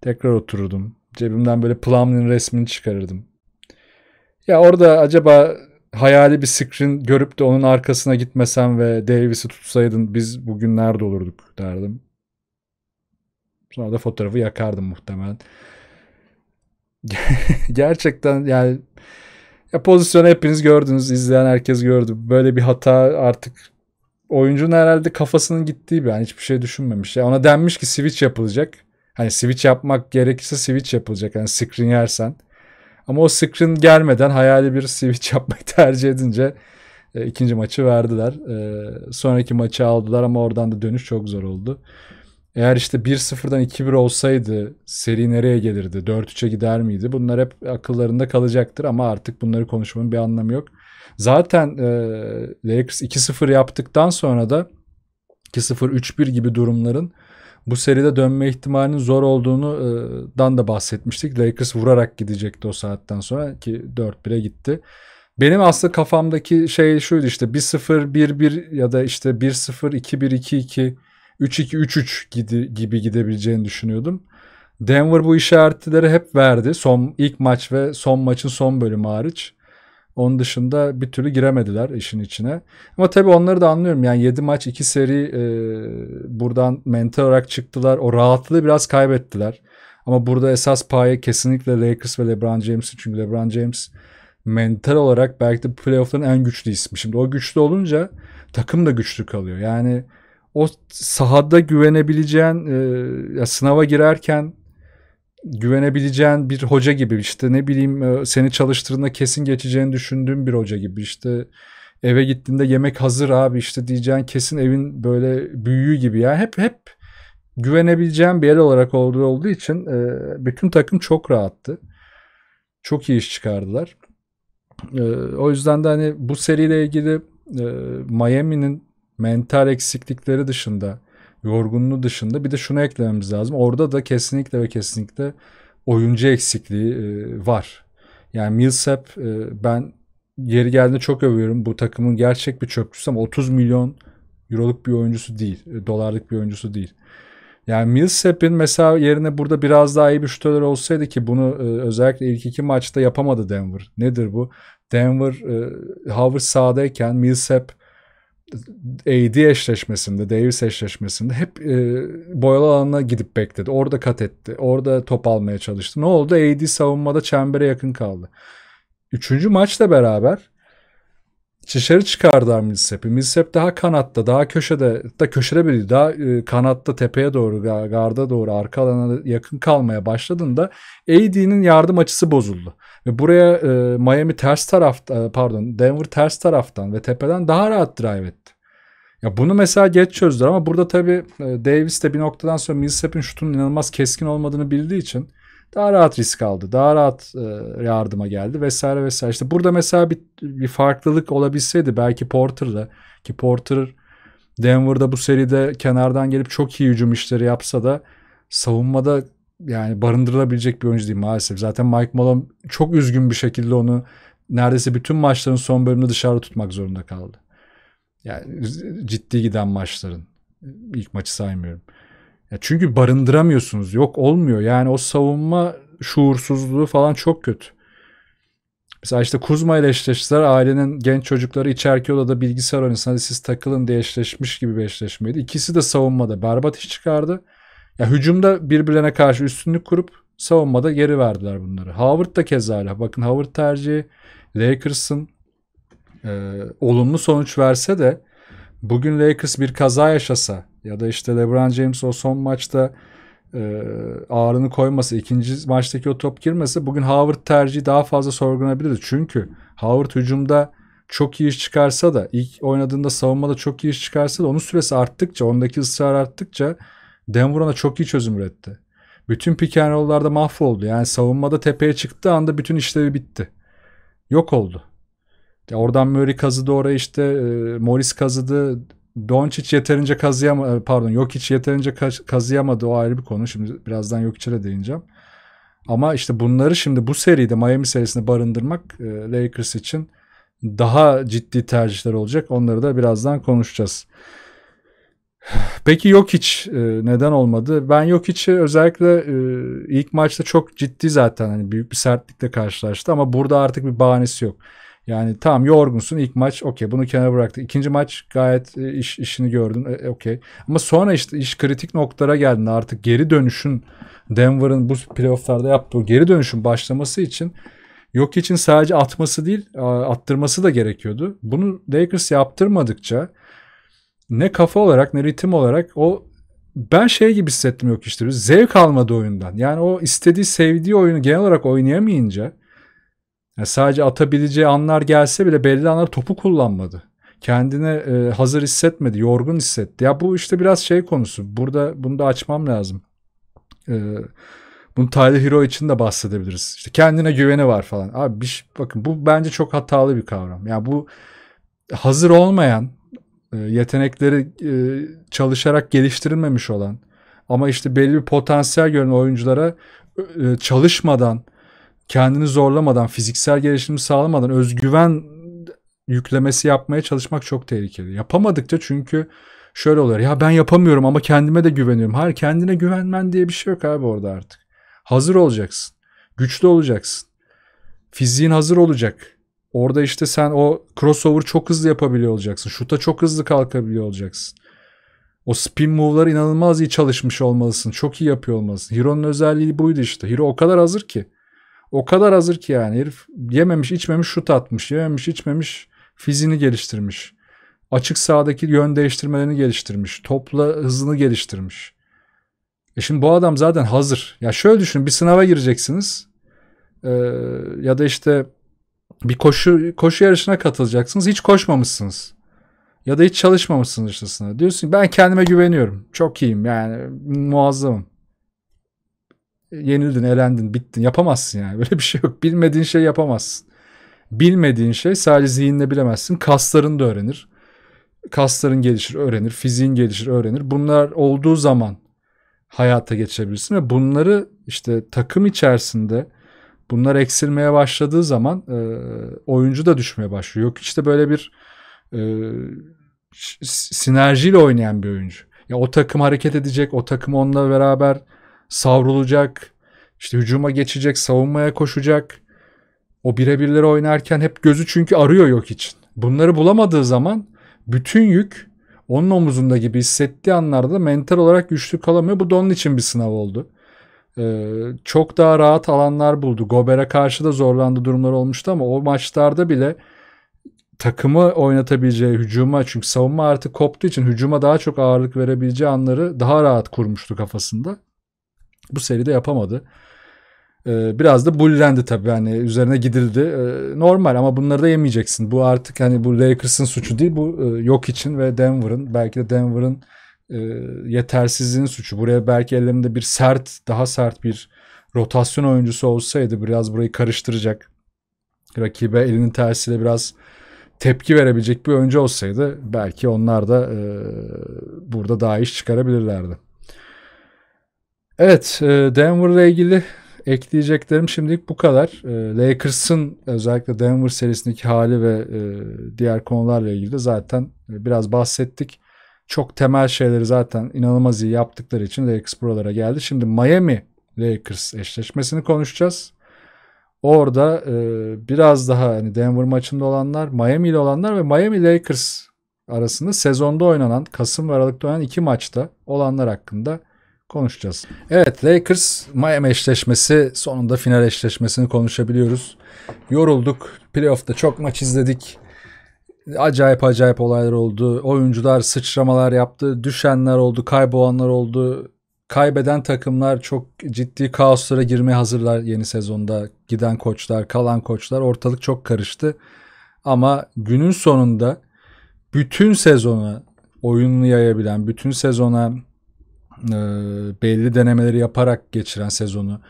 Speaker 1: Tekrar otururdum. Cebimden böyle Plumlee'nin resmini çıkarırdım. Ya orada acaba hayali bir screen görüp de onun arkasına gitmesem ve Davis'i tutsaydın biz bugün nerede olurduk derdim. Sonra da fotoğrafı yakardım muhtemelen. Gerçekten yani ya pozisyonu hepiniz gördünüz. izleyen herkes gördü. Böyle bir hata artık oyuncunun herhalde kafasının gittiği bir yani hiçbir şey düşünmemiş. Ya ona denmiş ki switch yapılacak. Hani switch yapmak gerekirse switch yapılacak. Hani screen yersen. Ama o screen gelmeden hayali bir switch yapmayı tercih edince e, ikinci maçı verdiler. E, sonraki maçı aldılar ama oradan da dönüş çok zor oldu. Eğer işte 1-0'dan 2-1 olsaydı seri nereye gelirdi? 4-3'e gider miydi? Bunlar hep akıllarında kalacaktır ama artık bunları konuşmanın bir anlamı yok. Zaten e, Lakers 2-0 yaptıktan sonra da 2-0 3-1 gibi durumların bu seride dönme ihtimalinin zor olduğunu e, dan da bahsetmiştik. Lakers vurarak gidecekti o saatten sonra ki 4-1'e gitti. Benim aslında kafamdaki şey şuydu işte 1-0, 1-1 ya da işte 1-0, 2-1, 2-2 3-2-3-3 gibi gidebileceğini düşünüyordum. Denver bu işaretleri hep verdi. Son ilk maç ve son maçın son bölümü hariç. Onun dışında bir türlü giremediler işin içine. Ama tabii onları da anlıyorum. Yani 7 maç 2 seri e, buradan mental olarak çıktılar. O rahatlığı biraz kaybettiler. Ama burada esas payı kesinlikle Lakers ve LeBron James'i. Çünkü LeBron James mental olarak belki de playoff'ların en güçlü ismi. Şimdi o güçlü olunca takım da güçlü kalıyor. Yani o sahada güvenebileceğin e, ya sınava girerken güvenebileceğin bir hoca gibi işte ne bileyim e, seni çalıştırdığında kesin geçeceğini düşündüğün bir hoca gibi işte eve gittiğinde yemek hazır abi işte diyeceğin kesin evin böyle büyüğü gibi ya hep hep güvenebileceğim bir yer olarak olduğu olduğu için e, bütün takım çok rahattı. Çok iyi iş çıkardılar. E, o yüzden de hani bu seriyle ilgili e, Miami'nin mental eksiklikleri dışında, yorgunluğu dışında bir de şunu eklememiz lazım. Orada da kesinlikle ve kesinlikle oyuncu eksikliği e, var. Yani Millsap e, ben yeri geldiğinde çok övüyorum. Bu takımın gerçek bir çöpçüsü ama 30 milyon euroluk bir oyuncusu değil. E, dolarlık bir oyuncusu değil. Yani Millsap'in mesela yerine burada biraz daha iyi bir şutörler olsaydı ki bunu e, özellikle ilk iki maçta yapamadı Denver. Nedir bu? Denver e, Howard sahadayken Millsap AD eşleşmesinde, Davis eşleşmesinde hep e, boyalı alanına gidip bekledi. Orada kat etti. Orada top almaya çalıştı. Ne oldu? AD savunmada çembere yakın kaldı. Üçüncü maçla beraber dışarı çıkardı Millsap'i. Millsap daha kanatta, daha köşede, da köşede biri daha e, kanatta tepeye doğru, garda doğru, arka alana yakın kalmaya başladığında AD'nin yardım açısı bozuldu. Ve buraya e, Miami ters tarafta, e, pardon Denver ters taraftan ve tepeden daha rahat drive etti. Ya bunu mesela geç çözdüler ama burada tabii e, Davis de bir noktadan sonra Millsap'in şutunun inanılmaz keskin olmadığını bildiği için daha rahat risk aldı, daha rahat e, yardıma geldi vesaire vesaire. İşte burada mesela bir, bir farklılık olabilseydi belki Porter'da ki Porter Denver'da bu seride kenardan gelip çok iyi hücum işleri yapsa da savunmada yani barındırılabilecek bir oyuncu değil maalesef. Zaten Mike Malone çok üzgün bir şekilde onu neredeyse bütün maçların son bölümünde dışarıda tutmak zorunda kaldı. Yani ciddi giden maçların. ilk maçı saymıyorum. Ya çünkü barındıramıyorsunuz. Yok olmuyor. Yani o savunma şuursuzluğu falan çok kötü. Mesela işte Kuzma ile eşleştiler. Ailenin genç çocukları içerki odada bilgisayar oynasın. Hadi siz takılın diye eşleşmiş gibi bir eşleşmeydi. İkisi de savunmada berbat iş çıkardı. Ya hücumda birbirlerine karşı üstünlük kurup savunmada geri verdiler bunları. Howard da keza Bakın Howard tercihi Lakers'ın e, olumlu sonuç verse de bugün Lakers bir kaza yaşasa ya da işte LeBron James o son maçta e, ağırını koyması, ikinci maçtaki o top girmesi bugün Howard tercihi daha fazla sorgulanabilirdi. Çünkü Howard hücumda çok iyi iş çıkarsa da ilk oynadığında savunmada çok iyi iş çıkarsa da onun süresi arttıkça, ondaki ısrar arttıkça Denver ona çok iyi çözüm üretti. Bütün pick and roll'larda mahvoldu. Yani savunmada tepeye çıktığı anda bütün işleri bitti. Yok oldu. Ya oradan Murray kazıdı oraya işte e, Morris kazıdı. Doncic yeterince kazıyamadı e, pardon yok hiç yeterince kazıyamadı o ayrı bir konu. Şimdi birazdan yok de değineceğim. Ama işte bunları şimdi bu seride Miami serisinde barındırmak e, Lakers için daha ciddi tercihler olacak. Onları da birazdan konuşacağız. Peki yok hiç e, neden olmadı? Ben yok hiç özellikle ilk maçta çok ciddi zaten hani büyük bir sertlikle karşılaştı ama burada artık bir bahanesi yok. Yani tamam yorgunsun ilk maç okey bunu kenara bıraktı. İkinci maç gayet e, iş işini gördün e, okey. Ama sonra işte iş kritik noktalara geldiğinde artık geri dönüşün Denver'ın bu playofflarda yaptığı geri dönüşün başlaması için yok için sadece atması değil attırması da gerekiyordu. Bunu Lakers yaptırmadıkça ne kafa olarak ne ritim olarak o ben şey gibi hissettim yok işte zevk almadı oyundan. Yani o istediği sevdiği oyunu genel olarak oynayamayınca yani sadece atabileceği anlar gelse bile belli anlar topu kullanmadı. kendine e, hazır hissetmedi, yorgun hissetti. Ya bu işte biraz şey konusu. Burada bunu da açmam lazım. E, bunu Tyler Hero için de bahsedebiliriz. İşte kendine güveni var falan. Abi bir bakın bu bence çok hatalı bir kavram. Yani bu hazır olmayan, e, yetenekleri e, çalışarak geliştirilmemiş olan ama işte belli bir potansiyel gören oyunculara e, çalışmadan kendini zorlamadan, fiziksel gelişimi sağlamadan özgüven yüklemesi yapmaya çalışmak çok tehlikeli. Yapamadıkça çünkü şöyle oluyor. Ya ben yapamıyorum ama kendime de güveniyorum. Hayır kendine güvenmen diye bir şey yok abi orada artık. Hazır olacaksın. Güçlü olacaksın. Fiziğin hazır olacak. Orada işte sen o crossover çok hızlı yapabiliyor olacaksın. Şuta çok hızlı kalkabiliyor olacaksın. O spin move'ları inanılmaz iyi çalışmış olmalısın. Çok iyi yapıyor olmalısın. Hero'nun özelliği buydu işte. Hero o kadar hazır ki. O kadar hazır ki yani herif yememiş içmemiş şut atmış. Yememiş içmemiş fizini geliştirmiş. Açık sahadaki yön değiştirmelerini geliştirmiş. Topla hızını geliştirmiş. E şimdi bu adam zaten hazır. Ya şöyle düşünün bir sınava gireceksiniz. Ee, ya da işte bir koşu koşu yarışına katılacaksınız. Hiç koşmamışsınız. Ya da hiç çalışmamışsınız işte sınava. Diyorsun ben kendime güveniyorum. Çok iyiyim yani muazzamım yenildin, elendin, bittin. Yapamazsın yani. Böyle bir şey yok. Bilmediğin şey yapamazsın. Bilmediğin şey sadece zihinle bilemezsin. Kasların da öğrenir. Kasların gelişir, öğrenir. Fiziğin gelişir, öğrenir. Bunlar olduğu zaman hayata geçebilirsin ve bunları işte takım içerisinde bunlar eksilmeye başladığı zaman e, oyuncu da düşmeye başlıyor. Yok işte böyle bir e, sinerjiyle oynayan bir oyuncu. Ya o takım hareket edecek, o takım onunla beraber savrulacak, işte hücuma geçecek, savunmaya koşacak. O birebirleri oynarken hep gözü çünkü arıyor yok için. Bunları bulamadığı zaman bütün yük onun omuzunda gibi hissettiği anlarda mental olarak güçlü kalamıyor. Bu da onun için bir sınav oldu. Ee, çok daha rahat alanlar buldu. Gober'e karşı da zorlandı durumlar olmuştu ama o maçlarda bile takımı oynatabileceği hücuma çünkü savunma artık koptuğu için hücuma daha çok ağırlık verebileceği anları daha rahat kurmuştu kafasında. Bu seride yapamadı. Ee, biraz da bullendi tabii yani üzerine gidildi. Ee, normal ama bunları da yemeyeceksin. Bu artık hani bu Lakers'ın suçu değil bu e, yok için ve Denver'ın belki de Denver'ın e, yetersizliğinin suçu. Buraya belki ellerinde bir sert daha sert bir rotasyon oyuncusu olsaydı biraz burayı karıştıracak. Rakibe elinin tersiyle biraz tepki verebilecek bir oyuncu olsaydı belki onlar da e, burada daha iş çıkarabilirlerdi. Evet e, Denver'la ilgili ekleyeceklerim şimdilik bu kadar. E, Lakers'ın özellikle Denver serisindeki hali ve e, diğer konularla ilgili de zaten biraz bahsettik. Çok temel şeyleri zaten inanılmaz iyi yaptıkları için Lakers buralara geldi. Şimdi Miami Lakers eşleşmesini konuşacağız. Orada biraz daha hani Denver maçında olanlar, Miami ile olanlar ve Miami Lakers arasında sezonda oynanan Kasım ve Aralık'ta oynanan iki maçta olanlar hakkında konuşacağız. Evet Lakers Miami eşleşmesi sonunda final eşleşmesini konuşabiliyoruz. Yorulduk. Playoff'ta çok maç izledik. Acayip acayip olaylar oldu. Oyuncular sıçramalar yaptı. Düşenler oldu. Kaybolanlar oldu. Kaybeden takımlar çok ciddi kaoslara girmeye hazırlar yeni sezonda. Giden koçlar, kalan koçlar. Ortalık çok karıştı. Ama günün sonunda bütün sezona oyununu yayabilen, bütün sezona e, belli denemeleri yaparak geçiren sezonu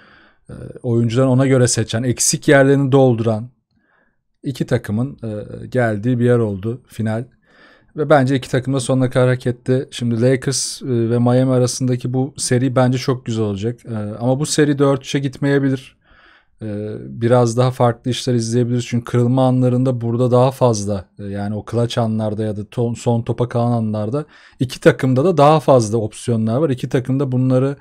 Speaker 1: e, oyuncuların ona göre seçen eksik yerlerini dolduran iki takımın e, geldiği bir yer oldu final ve bence iki takım da sonuna kadar hak etti. Şimdi Lakers e, ve Miami arasındaki bu seri bence çok güzel olacak. E, ama bu seri 4-3'e gitmeyebilir. Ee, biraz daha farklı işler izleyebiliriz. Çünkü kırılma anlarında burada daha fazla e, yani o kılaç anlarda ya da ton, son topa kalan anlarda iki takımda da daha fazla opsiyonlar var. İki takım da bunları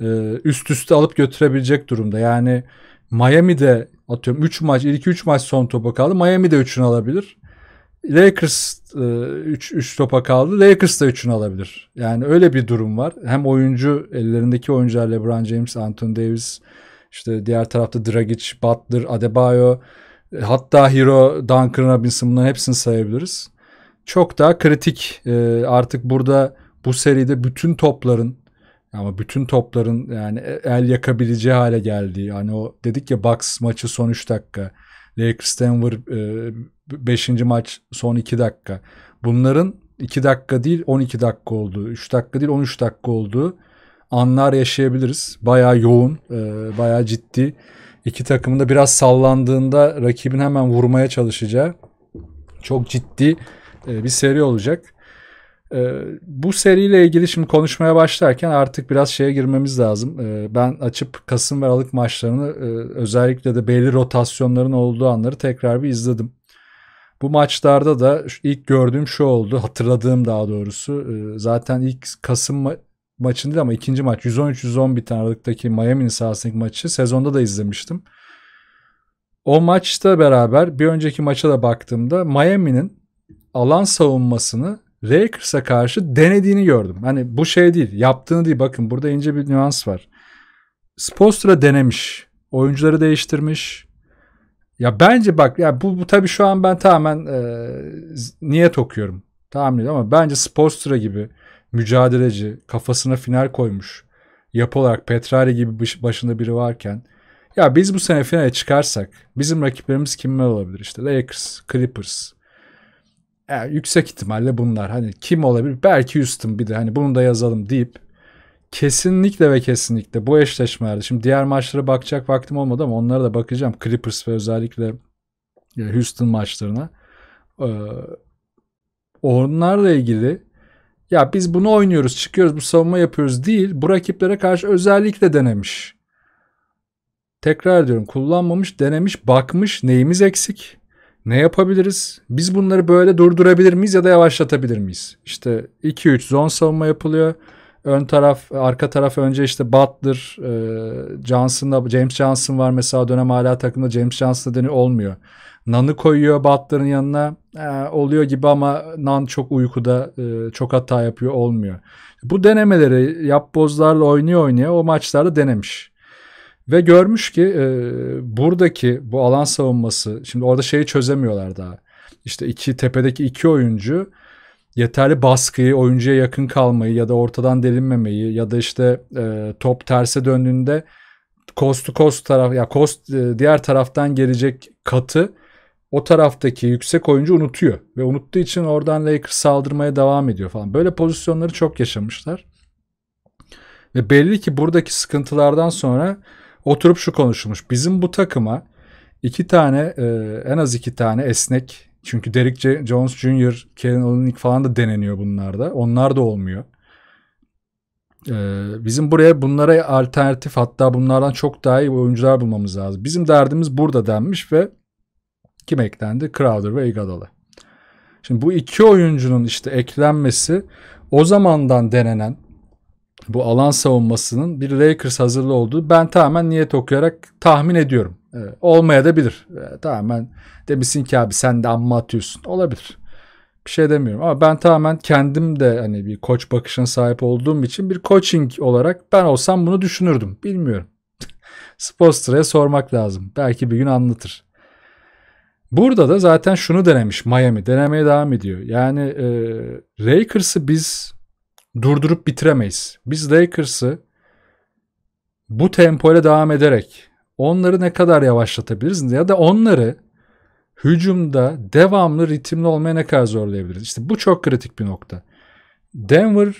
Speaker 1: e, üst üste alıp götürebilecek durumda. Yani Miami'de atıyorum 3 maç, ilk 3 maç son topa kaldı. Miami de 3'ünü alabilir. Lakers 3 e, 3 topa kaldı. Lakers da 3'ünü alabilir. Yani öyle bir durum var. Hem oyuncu ellerindeki oyuncular LeBron James, Anthony Davis, işte diğer tarafta Dragic, Butler, Adebayo e, hatta Hero, Duncan Robinson bunların hepsini sayabiliriz. Çok daha kritik e, artık burada bu seride bütün topların ama bütün topların yani e, el yakabileceği hale geldi. Yani o dedik ya Bucks maçı son 3 dakika Lakers Denver 5. maç son 2 dakika bunların 2 dakika değil 12 dakika olduğu 3 dakika değil 13 dakika olduğu anlar yaşayabiliriz. Bayağı yoğun, e, bayağı ciddi. İki takımın da biraz sallandığında rakibin hemen vurmaya çalışacağı çok ciddi e, bir seri olacak. E, bu seriyle ilgili şimdi konuşmaya başlarken artık biraz şeye girmemiz lazım. E, ben açıp Kasım ve Aralık maçlarını özellikle de belli rotasyonların olduğu anları tekrar bir izledim. Bu maçlarda da ilk gördüğüm şu oldu. Hatırladığım daha doğrusu. Zaten ilk Kasım maçında ama ikinci maç 113-111 Aralık'taki Miami'nin sahasındaki maçı sezonda da izlemiştim. O maçta beraber bir önceki maça da baktığımda Miami'nin alan savunmasını Lakers'a karşı denediğini gördüm. Hani bu şey değil, yaptığını değil. Bakın burada ince bir nüans var. Spostra denemiş, oyuncuları değiştirmiş. Ya bence bak ya bu, bu tabii şu an ben tamamen e, niyet okuyorum. Tahmin ediyorum ama bence Spostra gibi mücadeleci, kafasına final koymuş, yapı olarak Petrari gibi başında biri varken ya biz bu sene finale çıkarsak bizim rakiplerimiz kimler olabilir? İşte Lakers, Clippers. Yani yüksek ihtimalle bunlar. Hani kim olabilir? Belki Houston bir de hani bunu da yazalım deyip kesinlikle ve kesinlikle bu eşleşmelerde şimdi diğer maçlara bakacak vaktim olmadı ama onlara da bakacağım. Clippers ve özellikle e, Houston maçlarına. Ee, onlarla ilgili ya biz bunu oynuyoruz çıkıyoruz bu savunma yapıyoruz değil bu rakiplere karşı özellikle denemiş. Tekrar diyorum kullanmamış denemiş bakmış neyimiz eksik ne yapabiliriz biz bunları böyle durdurabilir miyiz ya da yavaşlatabilir miyiz? İşte 2-3 zon savunma yapılıyor ön taraf arka taraf önce işte Butler e, Johnson'da James Johnson var mesela dönem hala takımda James Johnson'da deniyor olmuyor. Nan'ı koyuyor Butler'ın yanına. E, oluyor gibi ama Nan çok uykuda e, çok hata yapıyor olmuyor. Bu denemeleri yapbozlarla oynuyor oynuyor o maçlarda denemiş. Ve görmüş ki e, buradaki bu alan savunması şimdi orada şeyi çözemiyorlar daha. İşte iki tepedeki iki oyuncu yeterli baskıyı, oyuncuya yakın kalmayı ya da ortadan delinmemeyi ya da işte e, top terse döndüğünde cost to cost taraf ya kost e, diğer taraftan gelecek katı o taraftaki yüksek oyuncu unutuyor. Ve unuttuğu için oradan Lakers saldırmaya devam ediyor falan. Böyle pozisyonları çok yaşamışlar. Ve belli ki buradaki sıkıntılardan sonra oturup şu konuşulmuş. Bizim bu takıma iki tane e, en az iki tane esnek çünkü Derek Jones Jr., Kevin Olenek falan da deneniyor bunlarda. Onlar da olmuyor. Ee, bizim buraya bunlara alternatif hatta bunlardan çok daha iyi oyuncular bulmamız lazım. Bizim derdimiz burada denmiş ve kim eklendi? Crowder ve Iguodala. Şimdi bu iki oyuncunun işte eklenmesi o zamandan denenen bu alan savunmasının bir Lakers hazırlığı olduğu ben tamamen niyet okuyarak tahmin ediyorum. Ee, olmaya da bilir. Ee, tamamen demişsin ki abi sen de amma atıyorsun. Olabilir. Bir şey demiyorum ama ben tamamen kendim de hani bir koç bakışına sahip olduğum için bir coaching olarak ben olsam bunu düşünürdüm. Bilmiyorum. Sporstra'ya sormak lazım. Belki bir gün anlatır. Burada da zaten şunu denemiş Miami. Denemeye devam ediyor. Yani e, Lakers'ı biz durdurup bitiremeyiz. Biz Lakers'ı bu tempoyla devam ederek onları ne kadar yavaşlatabiliriz ya da onları hücumda devamlı ritimli olmaya ne kadar zorlayabiliriz? İşte bu çok kritik bir nokta. Denver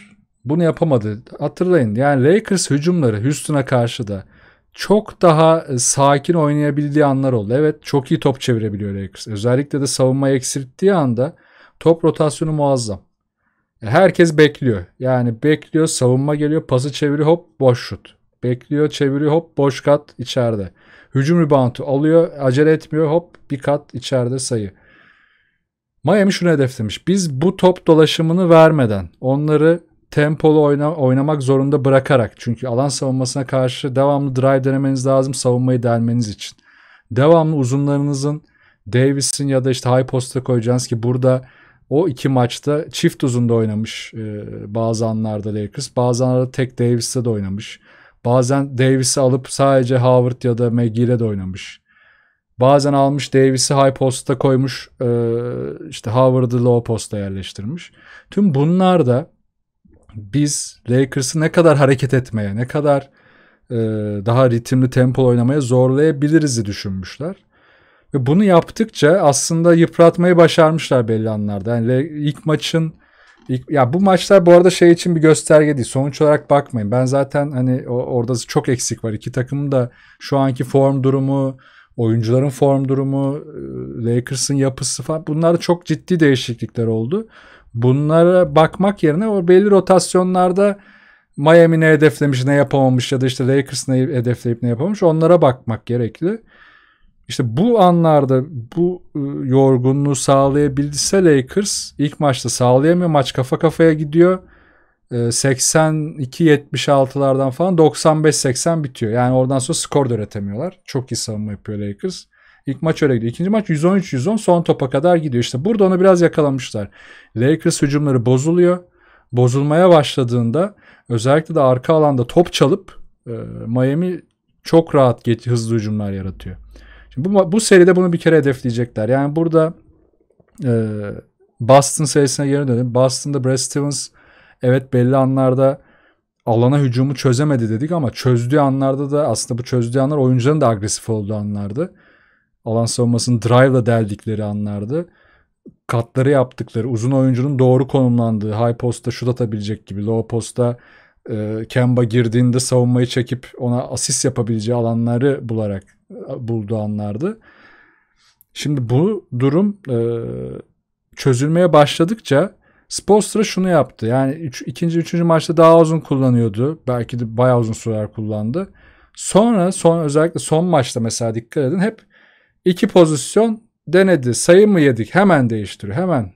Speaker 1: bunu yapamadı. Hatırlayın yani Lakers hücumları Houston'a karşı da çok daha e, sakin oynayabildiği anlar oldu. Evet çok iyi top çevirebiliyor Lakers. Özellikle de savunma eksilttiği anda top rotasyonu muazzam. E, herkes bekliyor. Yani bekliyor, savunma geliyor, pası çeviriyor, hop boş şut. Bekliyor, çeviriyor, hop boş kat içeride. Hücum reboundu alıyor, acele etmiyor, hop bir kat içeride sayı. Miami şunu hedeflemiş. Biz bu top dolaşımını vermeden, onları tempolu oyna, oynamak zorunda bırakarak. Çünkü alan savunmasına karşı devamlı drive denemeniz lazım savunmayı delmeniz için. Devamlı uzunlarınızın Davis'in ya da işte high posta koyacağınız ki burada o iki maçta çift uzunda oynamış e, bazı anlarda Lakers. Bazı anlarda tek Davis'te de oynamış. Bazen Davis'i alıp sadece Howard ya da McGee'le de oynamış. Bazen almış Davis'i high posta koymuş. E, işte Howard'ı low posta yerleştirmiş. Tüm bunlar da biz Lakers'ı ne kadar hareket etmeye, ne kadar e, daha ritimli tempo oynamaya zorlayabiliriz düşünmüşler. Ve bunu yaptıkça aslında yıpratmayı başarmışlar belli anlarda. Yani ilk maçın ilk, ya bu maçlar bu arada şey için bir gösterge değil. Sonuç olarak bakmayın. Ben zaten hani orada çok eksik var. İki takımın da şu anki form durumu, oyuncuların form durumu, e, Lakers'ın yapısı falan bunlarda çok ciddi değişiklikler oldu. Bunlara bakmak yerine o belli rotasyonlarda Miami ne hedeflemiş ne yapamamış ya da işte Lakers ne hedefleyip ne yapamamış onlara bakmak gerekli. İşte bu anlarda bu ıı, yorgunluğu sağlayabilse Lakers ilk maçta sağlayamıyor. Maç kafa kafaya gidiyor. 82-76'lardan ee, falan 95-80 bitiyor. Yani oradan sonra skor da üretemiyorlar. Çok iyi savunma yapıyor Lakers. İlk maç öyle gidiyor. İkinci maç 113-110 son topa kadar gidiyor. İşte burada onu biraz yakalamışlar. Lakers hücumları bozuluyor. Bozulmaya başladığında özellikle de arka alanda top çalıp e, Miami çok rahat geç, hızlı hücumlar yaratıyor. Şimdi bu, bu seride bunu bir kere hedefleyecekler. Yani burada e, Boston serisine geri dönelim. Boston'da Brad Stevens evet belli anlarda alana hücumu çözemedi dedik ama çözdüğü anlarda da aslında bu çözdüğü anlar oyuncuların da agresif olduğu anlardı alan savunmasını drive'la deldikleri anlardı. Katları yaptıkları, uzun oyuncunun doğru konumlandığı, high posta şut atabilecek gibi, low posta e, Kemba girdiğinde savunmayı çekip ona asist yapabileceği alanları bularak e, bulduğu anlardı. Şimdi bu durum e, çözülmeye başladıkça Spolstra şunu yaptı. Yani üç, ikinci, üçüncü maçta daha uzun kullanıyordu. Belki de bayağı uzun süreler kullandı. Sonra son özellikle son maçta mesela dikkat edin hep İki pozisyon denedi. Sayı mı yedik? Hemen değiştiriyor. Hemen.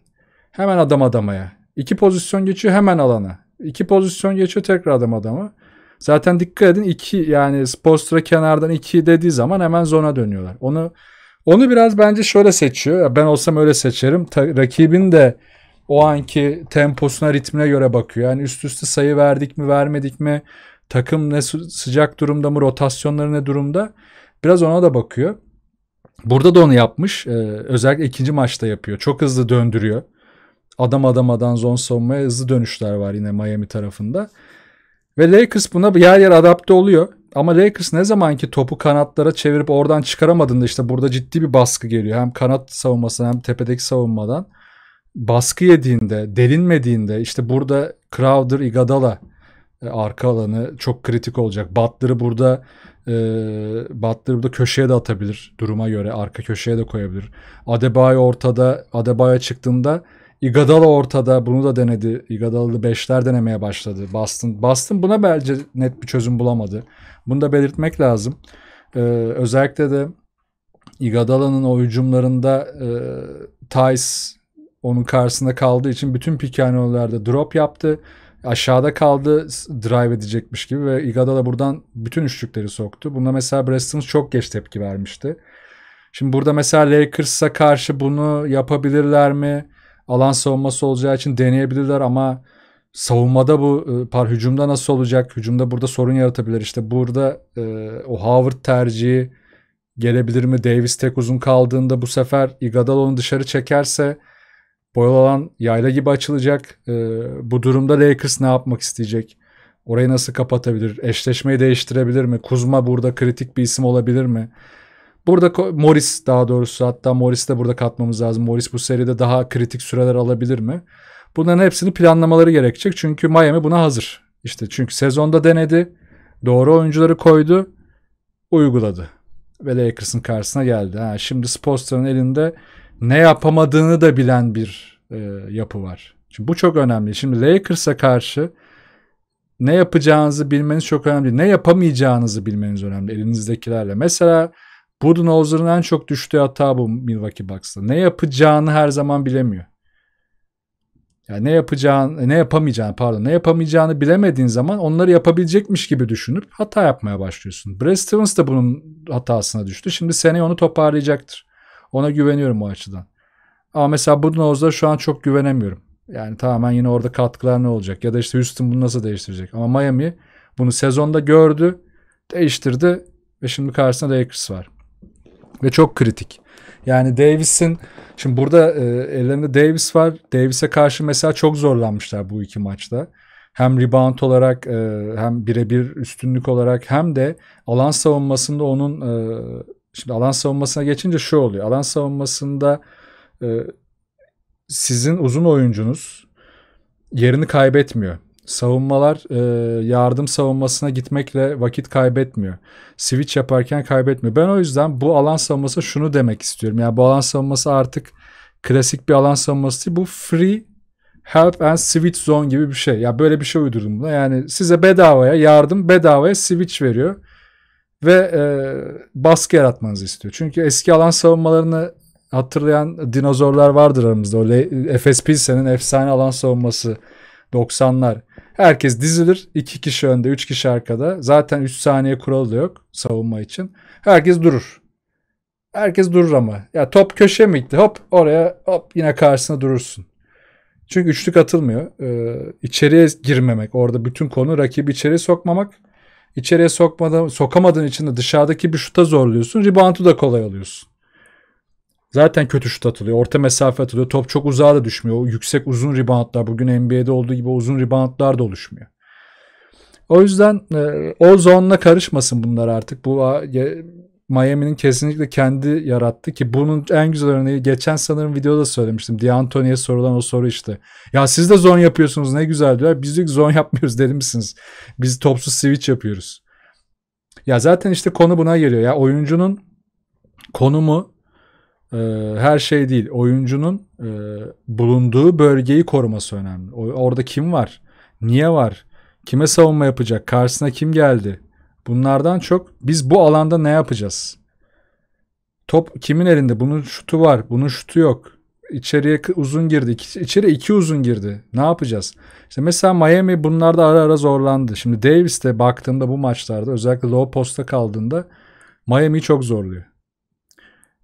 Speaker 1: Hemen adam adamaya. İki pozisyon geçiyor hemen alana. İki pozisyon geçiyor tekrar adam adama. Zaten dikkat edin iki yani Spostra kenardan iki dediği zaman hemen zona dönüyorlar. Onu onu biraz bence şöyle seçiyor. Ben olsam öyle seçerim. Ta, rakibin de o anki temposuna, ritmine göre bakıyor. Yani üst üste sayı verdik mi, vermedik mi? Takım ne sıcak durumda mı, rotasyonları ne durumda? Biraz ona da bakıyor. Burada da onu yapmış. Ee, özellikle ikinci maçta yapıyor. Çok hızlı döndürüyor. Adam adamadan zon savunmaya hızlı dönüşler var yine Miami tarafında. Ve Lakers buna yer yer adapte oluyor. Ama Lakers ne zaman ki topu kanatlara çevirip oradan çıkaramadığında işte burada ciddi bir baskı geliyor. Hem kanat savunmasından hem tepedeki savunmadan. Baskı yediğinde, delinmediğinde işte burada Crowder, Igadala e, arka alanı çok kritik olacak. Butler'ı burada e, Butler'ı burada köşeye de atabilir duruma göre. Arka köşeye de koyabilir. Adebayo ortada. Adebayo çıktığında Igadala ortada. Bunu da denedi. Igadala'lı beşler denemeye başladı. Boston. Boston buna bence net bir çözüm bulamadı. Bunu da belirtmek lazım. E, özellikle de Igadala'nın o hücumlarında e, Tice onun karşısında kaldığı için bütün pikanollarda drop yaptı aşağıda kaldı drive edecekmiş gibi ve Igada buradan bütün üçlükleri soktu. Bunda mesela Braxton çok geç tepki vermişti. Şimdi burada mesela Lakers'a karşı bunu yapabilirler mi? Alan savunması olacağı için deneyebilirler ama savunmada bu e, par hücumda nasıl olacak? Hücumda burada sorun yaratabilir. İşte burada e, o Howard tercihi gelebilir mi? Davis tek uzun kaldığında bu sefer onu dışarı çekerse Boyalı alan yayla gibi açılacak. E, bu durumda Lakers ne yapmak isteyecek? Orayı nasıl kapatabilir? Eşleşmeyi değiştirebilir mi? Kuzma burada kritik bir isim olabilir mi? Burada Morris daha doğrusu hatta Morris de burada katmamız lazım. Morris bu seride daha kritik süreler alabilir mi? Bunların hepsini planlamaları gerekecek. Çünkü Miami buna hazır. İşte çünkü sezonda denedi. Doğru oyuncuları koydu. Uyguladı. Ve Lakers'ın karşısına geldi. Ha, şimdi Spoelstra'nın elinde ne yapamadığını da bilen bir e, yapı var. Şimdi bu çok önemli. Şimdi Lakers'a karşı ne yapacağınızı bilmeniz çok önemli. Ne yapamayacağınızı bilmeniz önemli elinizdekilerle. Mesela Budenholzer'ın en çok düştüğü hata bu Milwaukee Bucks'ta. Ne yapacağını her zaman bilemiyor. Yani ne yapacağını, ne yapamayacağını pardon ne yapamayacağını bilemediğin zaman onları yapabilecekmiş gibi düşünüp hata yapmaya başlıyorsun. Brad Stevens de bunun hatasına düştü. Şimdi seneye onu toparlayacaktır. Ona güveniyorum o açıdan. Ama mesela Budenholz'a şu an çok güvenemiyorum. Yani tamamen yine orada katkılar ne olacak? Ya da işte Houston bunu nasıl değiştirecek? Ama Miami bunu sezonda gördü, değiştirdi ve şimdi karşısında Lakers var. Ve çok kritik. Yani Davis'in şimdi burada e, ellerinde Davis var. Davis'e karşı mesela çok zorlanmışlar bu iki maçta. Hem rebound olarak e, hem birebir üstünlük olarak hem de alan savunmasında onun e, Şimdi alan savunmasına geçince şu oluyor. Alan savunmasında e, sizin uzun oyuncunuz yerini kaybetmiyor. Savunmalar e, yardım savunmasına gitmekle vakit kaybetmiyor. Switch yaparken kaybetmiyor. Ben o yüzden bu alan savunması şunu demek istiyorum. Yani bu alan savunması artık klasik bir alan savunması değil. Bu free help and switch zone gibi bir şey. Ya böyle bir şey uydurdum buna. Yani size bedavaya yardım bedavaya switch veriyor ve e, baskı yaratmanızı istiyor. Çünkü eski alan savunmalarını hatırlayan dinozorlar vardır aramızda. O Efes Pilsen'in efsane alan savunması 90'lar. Herkes dizilir. 2 kişi önde, 3 kişi arkada. Zaten 3 saniye kuralı da yok savunma için. Herkes durur. Herkes durur ama. Ya top köşe mi gitti? Hop oraya hop yine karşısına durursun. Çünkü üçlük atılmıyor. Ee, içeriye girmemek. Orada bütün konu rakibi içeri sokmamak İçeriye sokmadan, sokamadığın için de dışarıdaki bir şuta zorluyorsun. Rebound'u da kolay alıyorsun. Zaten kötü şut atılıyor. Orta mesafe atılıyor. Top çok uzağa da düşmüyor. O yüksek uzun reboundlar bugün NBA'de olduğu gibi uzun reboundlar da oluşmuyor. O yüzden e, o zonla karışmasın bunlar artık. Bu Miami'nin kesinlikle kendi yarattı ki bunun en güzel örneği geçen sanırım videoda söylemiştim. D'Antoni'ye sorulan o soru işte. Ya siz de zone yapıyorsunuz ne güzel diyorlar. Biz de zon yapmıyoruz deli misiniz? Biz topsuz switch yapıyoruz. Ya zaten işte konu buna geliyor. Ya oyuncunun konumu e, her şey değil. Oyuncunun e, bulunduğu bölgeyi koruması önemli. O, orada kim var? Niye var? Kime savunma yapacak? Karşısına kim geldi? Bunlardan çok biz bu alanda ne yapacağız? Top kimin elinde? Bunun şutu var, bunun şutu yok. İçeriye uzun girdi. İki, içeri iki uzun girdi. Ne yapacağız? İşte mesela Miami bunlarda ara ara zorlandı. Şimdi Davis de baktığımda bu maçlarda özellikle low posta kaldığında Miami çok zorluyor.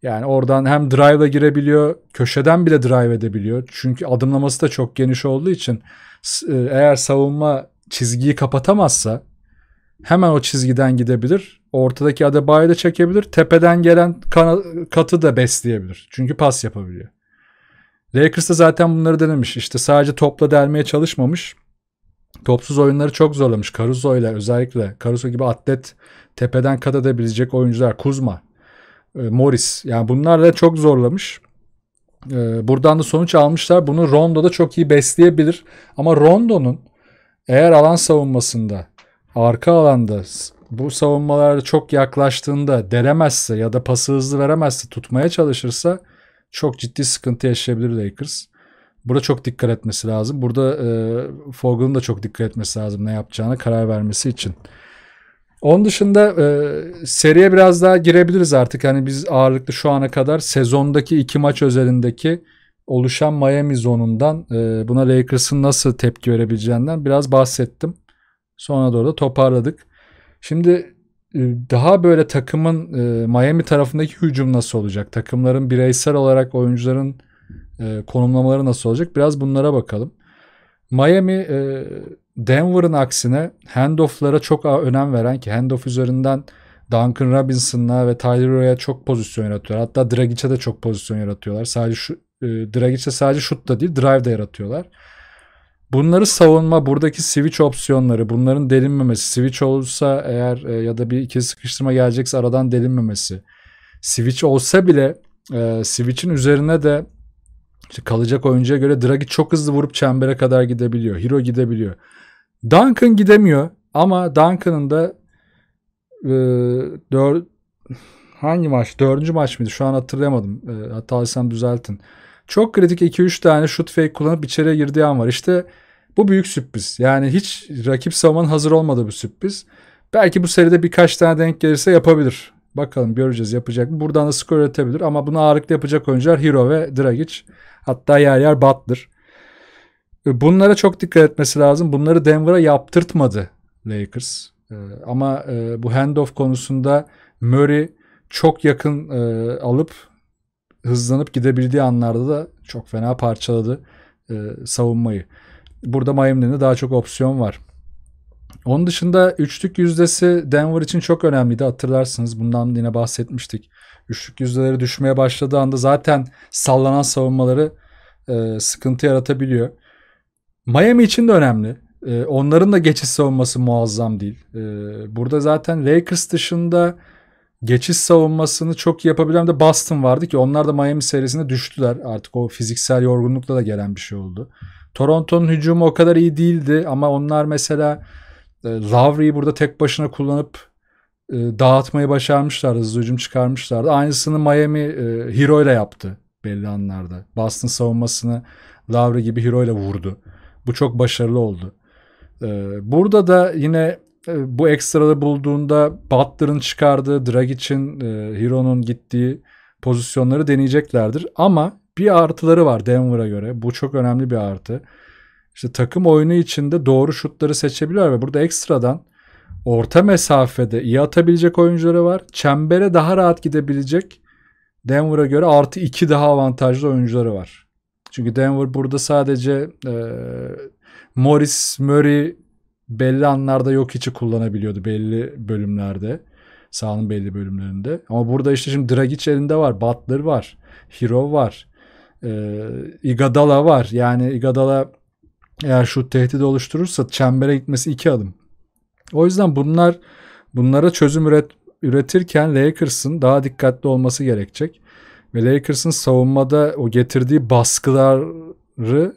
Speaker 1: Yani oradan hem drive'a girebiliyor, köşeden bile drive edebiliyor. Çünkü adımlaması da çok geniş olduğu için e, eğer savunma çizgiyi kapatamazsa hemen o çizgiden gidebilir. Ortadaki Adebayo'yu da çekebilir. Tepeden gelen katı da besleyebilir. Çünkü pas yapabiliyor. Lakers de zaten bunları denemiş. İşte sadece topla delmeye çalışmamış. Topsuz oyunları çok zorlamış. Caruso ile özellikle Caruso gibi atlet tepeden kat edebilecek oyuncular. Kuzma, e, Morris. Yani bunlarla çok zorlamış. E, buradan da sonuç almışlar. Bunu Rondo da çok iyi besleyebilir. Ama Rondo'nun eğer alan savunmasında arka alanda bu savunmalara çok yaklaştığında delemezse ya da pası hızlı veremezse tutmaya çalışırsa çok ciddi sıkıntı yaşayabilir Lakers. Burada çok dikkat etmesi lazım. Burada e, Fogel'ın da çok dikkat etmesi lazım ne yapacağına karar vermesi için. Onun dışında e, seriye biraz daha girebiliriz artık. Hani biz ağırlıklı şu ana kadar sezondaki iki maç özelindeki oluşan Miami zonundan e, buna Lakers'ın nasıl tepki verebileceğinden biraz bahsettim. Sonra doğru da toparladık. Şimdi e, daha böyle takımın e, Miami tarafındaki hücum nasıl olacak? Takımların bireysel olarak oyuncuların e, konumlamaları nasıl olacak? Biraz bunlara bakalım. Miami e, Denver'ın aksine handoff'lara çok önem veren ki handoff üzerinden Duncan Robinson'la ve Tyler Roy'a çok pozisyon yaratıyor. Hatta Dragic'e de çok pozisyon yaratıyorlar. Sadece şu, Dragic'e sadece şut da değil drive de yaratıyorlar. Bunları savunma, buradaki switch opsiyonları, bunların delinmemesi, switch olursa eğer e, ya da bir iki sıkıştırma gelecekse aradan delinmemesi. Switch olsa bile e, switch'in üzerine de işte kalacak oyuncuya göre Draghi çok hızlı vurup çembere kadar gidebiliyor. Hero gidebiliyor. Duncan gidemiyor ama Duncan'ın da e, dör, hangi maç? Dördüncü maç mıydı? Şu an hatırlayamadım. E, hatalıysam düzeltin. Çok kritik 2-3 tane şut fake kullanıp içeriye girdiği an var. İşte bu büyük sürpriz. Yani hiç rakip savunmanın hazır olmadığı bir sürpriz. Belki bu seride birkaç tane denk gelirse yapabilir. Bakalım göreceğiz yapacak mı. Buradan da skor üretebilir ama bunu ağırlıklı yapacak oyuncular Hero ve Dragic. Hatta yer yer Butler. E, bunlara çok dikkat etmesi lazım. Bunları Denver'a yaptırtmadı Lakers. E, ama e, bu handoff konusunda Murray çok yakın alıp hızlanıp gidebildiği anlarda da çok fena parçaladı e, savunmayı. Burada Miami'nin de daha çok opsiyon var. Onun dışında üçlük yüzdesi Denver için çok önemliydi hatırlarsınız. Bundan yine bahsetmiştik. Üçlük yüzdeleri düşmeye başladığı anda zaten sallanan savunmaları e, sıkıntı yaratabiliyor. Miami için de önemli. E, onların da geçiş savunması muazzam değil. E, burada zaten Lakers dışında geçiş savunmasını çok iyi yapabilen de Boston vardı ki onlar da Miami serisinde düştüler. Artık o fiziksel yorgunlukla da gelen bir şey oldu. Toronto'nun hücumu o kadar iyi değildi ama onlar mesela e, Lowry'i burada tek başına kullanıp e, dağıtmayı başarmışlar. Hızlı hücum çıkarmışlardı. Aynısını Miami e, Hero ile yaptı belli anlarda. Boston savunmasını Lowry gibi Hero ile vurdu. Bu çok başarılı oldu. E, burada da yine ee, bu ekstrada bulduğunda Butler'ın çıkardığı, Dragic'in, e, Hiro'nun gittiği pozisyonları deneyeceklerdir. Ama bir artıları var Denver'a göre. Bu çok önemli bir artı. İşte takım oyunu içinde doğru şutları seçebiliyor ve burada ekstradan orta mesafede iyi atabilecek oyuncuları var. Çembere daha rahat gidebilecek Denver'a göre artı iki daha avantajlı oyuncuları var. Çünkü Denver burada sadece e, Morris, Murray, belli anlarda yok içi kullanabiliyordu belli bölümlerde. Sahanın belli bölümlerinde. Ama burada işte şimdi Dragic elinde var. Butler var. Hero var. Ee, Igadala var. Yani Igadala eğer şu tehdidi oluşturursa çembere gitmesi iki adım. O yüzden bunlar bunlara çözüm üret, üretirken Lakers'ın daha dikkatli olması gerekecek. Ve Lakers'ın savunmada o getirdiği baskıları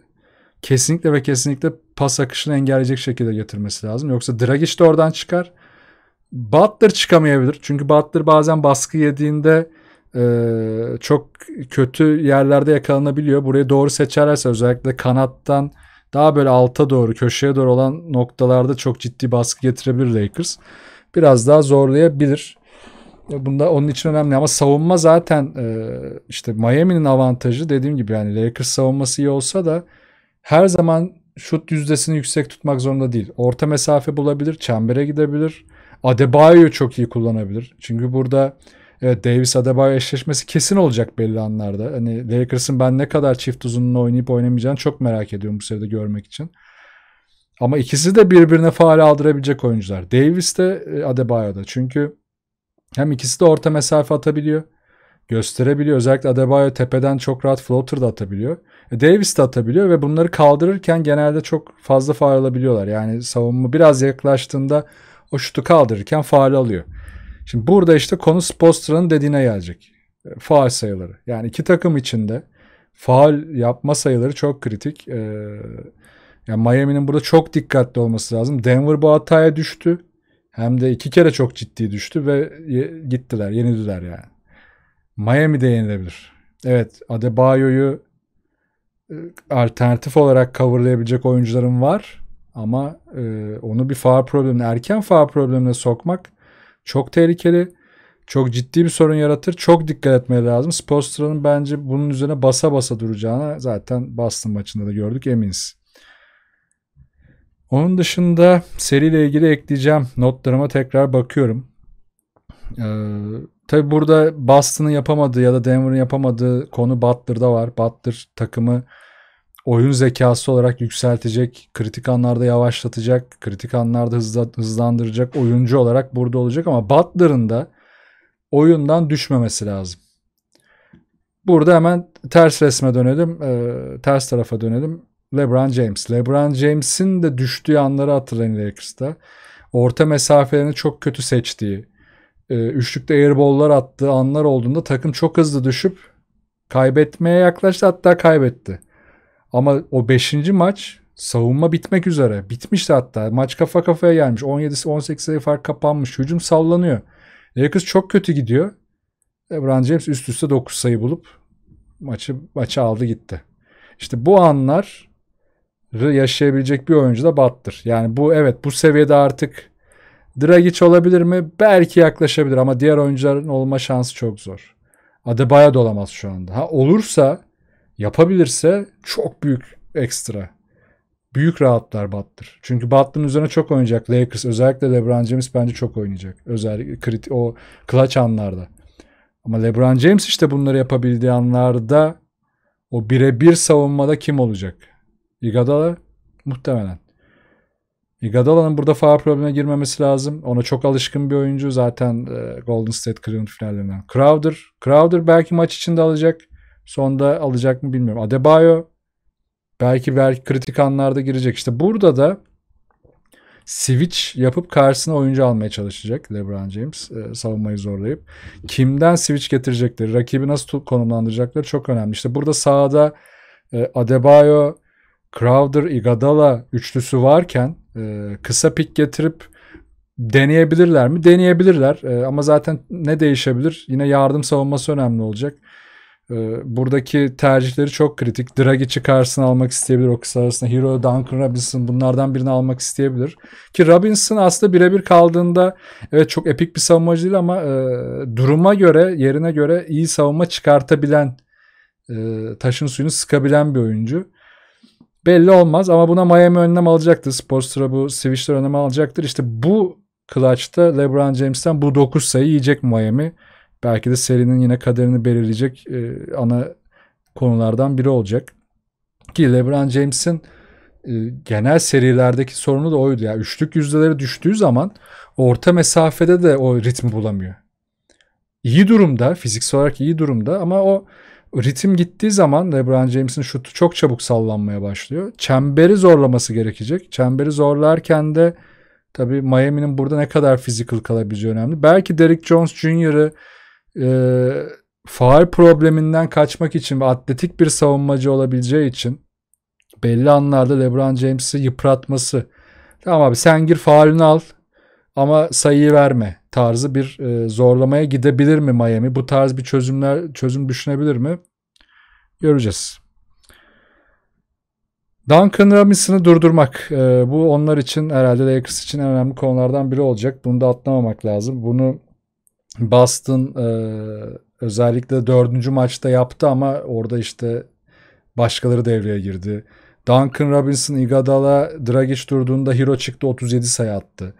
Speaker 1: kesinlikle ve kesinlikle pas akışını engelleyecek şekilde getirmesi lazım. Yoksa Dragic de oradan çıkar. Butler çıkamayabilir. Çünkü Butler bazen baskı yediğinde e, çok kötü yerlerde yakalanabiliyor. Burayı doğru seçerlerse özellikle kanattan daha böyle alta doğru köşeye doğru olan noktalarda çok ciddi baskı getirebilir Lakers. Biraz daha zorlayabilir. Bunda onun için önemli ama savunma zaten e, işte Miami'nin avantajı dediğim gibi yani Lakers savunması iyi olsa da her zaman şut yüzdesini yüksek tutmak zorunda değil. Orta mesafe bulabilir, çembere gidebilir. Adebayo çok iyi kullanabilir. Çünkü burada evet Davis Adebayo eşleşmesi kesin olacak belli anlarda. Hani Lakers'ın ben ne kadar çift uzunluğunu oynayıp oynamayacağını çok merak ediyorum bu seride görmek için. Ama ikisi de birbirine faal aldırabilecek oyuncular. Davis de e, Adebayo da. Çünkü hem ikisi de orta mesafe atabiliyor. Gösterebiliyor. Özellikle Adebayo tepeden çok rahat floater da atabiliyor. Davis de atabiliyor ve bunları kaldırırken genelde çok fazla faal alabiliyorlar. Yani savunma biraz yaklaştığında o şutu kaldırırken faal alıyor. Şimdi burada işte konu Spostra'nın dediğine gelecek. E, faal sayıları. Yani iki takım içinde faal yapma sayıları çok kritik. Ee, yani Miami'nin burada çok dikkatli olması lazım. Denver bu hataya düştü. Hem de iki kere çok ciddi düştü ve gittiler, yenildiler yani. Miami de yenilebilir. Evet, Adebayo'yu ee, alternatif olarak coverlayabilecek oyuncularım var. Ama e, onu bir faal problemine, erken faal problemine sokmak çok tehlikeli. Çok ciddi bir sorun yaratır. Çok dikkat etmeye lazım. Spoelstra'nın bence bunun üzerine basa basa duracağına zaten Boston maçında da gördük eminiz. Onun dışında seriyle ilgili ekleyeceğim notlarıma tekrar bakıyorum. Ee, Tabi burada Boston'ın yapamadığı ya da Denver'ın yapamadığı konu Butler'da var. Butler takımı oyun zekası olarak yükseltecek, kritik anlarda yavaşlatacak, kritik anlarda hızla, hızlandıracak oyuncu olarak burada olacak ama Butler'ın da oyundan düşmemesi lazım. Burada hemen ters resme dönelim, e, ters tarafa dönelim. LeBron James. LeBron James'in de düştüğü anları hatırlayın Lakers'ta. Orta mesafelerini çok kötü seçtiği, e, üçlükte airball'lar attığı anlar olduğunda takım çok hızlı düşüp kaybetmeye yaklaştı hatta kaybetti. Ama o 5. maç savunma bitmek üzere. Bitmişti hatta. Maç kafa kafaya gelmiş. 17-18 sayı fark kapanmış. Hücum sallanıyor. Lakers çok kötü gidiyor. LeBron James üst üste 9 sayı bulup maçı maçı aldı gitti. İşte bu anlar yaşayabilecek bir oyuncu da Battır. Yani bu evet bu seviyede artık Dragic olabilir mi? Belki yaklaşabilir ama diğer oyuncuların olma şansı çok zor. Adebayo da olamaz şu anda. Ha olursa yapabilirse çok büyük ekstra. Büyük rahatlar Butler. Çünkü Butler'ın üzerine çok oynayacak Lakers. Özellikle LeBron James bence çok oynayacak. Özellikle kriti, o clutch anlarda. Ama LeBron James işte bunları yapabildiği anlarda o birebir savunmada kim olacak? Iguodala muhtemelen. Iguodala'nın e, burada foul problemine girmemesi lazım. Ona çok alışkın bir oyuncu. Zaten e, Golden State Cleveland finallerinden. Crowder. Crowder belki maç içinde alacak. Sonda alacak mı bilmiyorum. Adebayo belki belki kritik anlarda girecek. İşte burada da switch yapıp karşısına oyuncu almaya çalışacak LeBron James. E, savunmayı zorlayıp. Kimden switch getirecekleri, rakibi nasıl konumlandıracakları çok önemli. İşte burada sahada Adebayo, Crowder, Igadala üçlüsü varken ee, kısa pik getirip deneyebilirler mi? Deneyebilirler e, ama zaten ne değişebilir? Yine yardım savunması önemli olacak. E, buradaki tercihleri çok kritik. Draghi çıkarsın almak isteyebilir o kısa arasında. Hero, Duncan Robinson bunlardan birini almak isteyebilir. Ki Robinson aslında birebir kaldığında evet çok epik bir savunmacı değil ama e, duruma göre yerine göre iyi savunma çıkartabilen e, taşın suyunu sıkabilen bir oyuncu belli olmaz ama buna Miami önlem alacaktır. Sporstra bu switch'ler önlem alacaktır. İşte bu clutch'ta LeBron James'ten bu 9 sayı yiyecek Miami. Belki de serinin yine kaderini belirleyecek e, ana konulardan biri olacak. Ki LeBron James'in e, genel serilerdeki sorunu da oydu. Yani üçlük yüzdeleri düştüğü zaman orta mesafede de o ritmi bulamıyor. İyi durumda, fiziksel olarak iyi durumda ama o ritim gittiği zaman LeBron James'in şutu çok çabuk sallanmaya başlıyor. Çemberi zorlaması gerekecek. Çemberi zorlarken de tabii Miami'nin burada ne kadar physical kalabileceği önemli. Belki Derrick Jones Jr.'ı e, faal probleminden kaçmak için ve atletik bir savunmacı olabileceği için belli anlarda LeBron James'i yıpratması. Tamam abi sen gir faalini al ama sayıyı verme tarzı bir e, zorlamaya gidebilir mi Miami? Bu tarz bir çözümler çözüm düşünebilir mi? Göreceğiz. Duncan Robinson'ı durdurmak. E, bu onlar için herhalde Lakers için en önemli konulardan biri olacak. Bunu da atlamamak lazım. Bunu Boston e, özellikle dördüncü maçta yaptı ama orada işte başkaları devreye girdi. Duncan Robinson, Igadala, Dragic durduğunda Hero çıktı 37 sayı attı.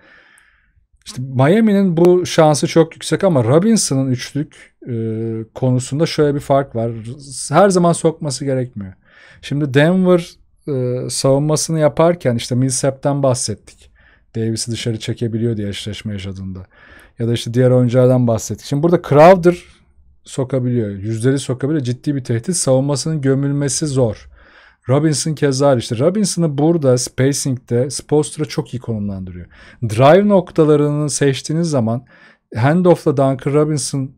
Speaker 1: İşte Miami'nin bu şansı çok yüksek ama Robinson'ın üçlük e, konusunda şöyle bir fark var. Her zaman sokması gerekmiyor. Şimdi Denver e, savunmasını yaparken işte Millsap'ten bahsettik. Davis'i dışarı çekebiliyor diye eşleşme yaşadığında. Ya da işte diğer oyunculardan bahsettik. Şimdi burada Crowder sokabiliyor. Yüzleri sokabiliyor. Ciddi bir tehdit. Savunmasının gömülmesi zor. Robinson keza işte. Robinson'ı burada spacing'de Spolstra çok iyi konumlandırıyor. Drive noktalarını seçtiğiniz zaman handoff'la Duncan Robinson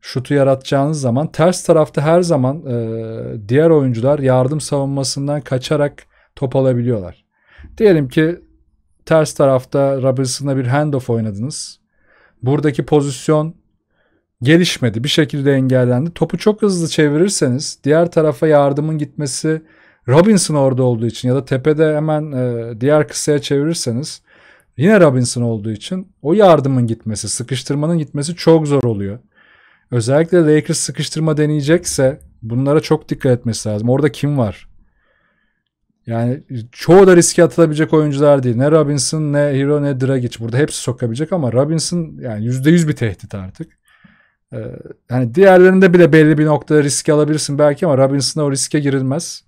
Speaker 1: şutu yaratacağınız zaman ters tarafta her zaman e, diğer oyuncular yardım savunmasından kaçarak top alabiliyorlar. Diyelim ki ters tarafta Robinson'la bir handoff oynadınız. Buradaki pozisyon gelişmedi. Bir şekilde engellendi. Topu çok hızlı çevirirseniz diğer tarafa yardımın gitmesi Robinson orada olduğu için ya da tepede hemen e, diğer kısaya çevirirseniz yine Robinson olduğu için o yardımın gitmesi, sıkıştırmanın gitmesi çok zor oluyor. Özellikle Lakers sıkıştırma deneyecekse bunlara çok dikkat etmesi lazım. Orada kim var? Yani çoğu da riske atılabilecek oyuncular değil. Ne Robinson ne Hero ne Dragic. Burada hepsi sokabilecek ama Robinson yani %100 bir tehdit artık. Ee, hani diğerlerinde bile belli bir noktada riske alabilirsin belki ama Robinson'a o riske girilmez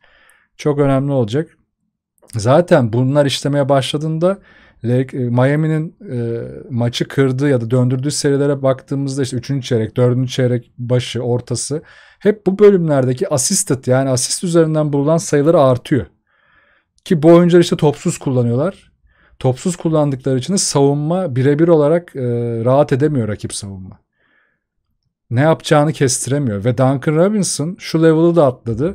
Speaker 1: çok önemli olacak. Zaten bunlar işlemeye başladığında e, Miami'nin e, maçı kırdığı ya da döndürdüğü serilere baktığımızda işte 3. çeyrek, 4. çeyrek başı, ortası hep bu bölümlerdeki assisted yani asist üzerinden bulunan sayıları artıyor. Ki bu oyuncular işte topsuz kullanıyorlar. Topsuz kullandıkları için savunma birebir olarak e, rahat edemiyor rakip savunma. Ne yapacağını kestiremiyor ve Duncan Robinson şu level'ı da atladı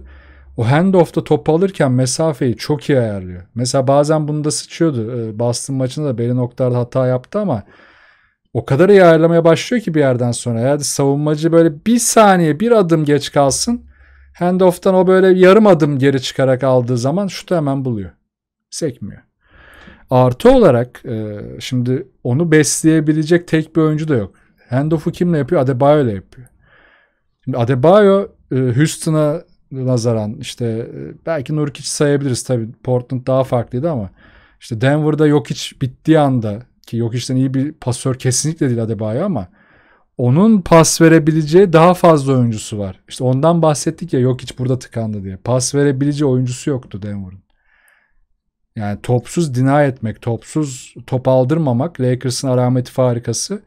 Speaker 1: o handoff'ta topu alırken mesafeyi çok iyi ayarlıyor. Mesela bazen bunu da sıçıyordu. Ee, Boston maçında da belli noktalarda hata yaptı ama o kadar iyi ayarlamaya başlıyor ki bir yerden sonra. Yani savunmacı böyle bir saniye bir adım geç kalsın. Handoff'tan o böyle yarım adım geri çıkarak aldığı zaman şutu hemen buluyor. Sekmiyor. Artı olarak e, şimdi onu besleyebilecek tek bir oyuncu da yok. Handoff'u kimle yapıyor? Adebayo ile yapıyor. Şimdi Adebayo e, Houston'a nazaran işte e, belki Nurkic sayabiliriz tabii Portland daha farklıydı ama işte Denver'da yok hiç bittiği anda ki yok işten iyi bir pasör kesinlikle değil Adebayo ama onun pas verebileceği daha fazla oyuncusu var. İşte ondan bahsettik ya yok hiç burada tıkandı diye. Pas verebileceği oyuncusu yoktu Denver'ın. Yani topsuz dina etmek, topsuz top aldırmamak Lakers'ın arameti farikası.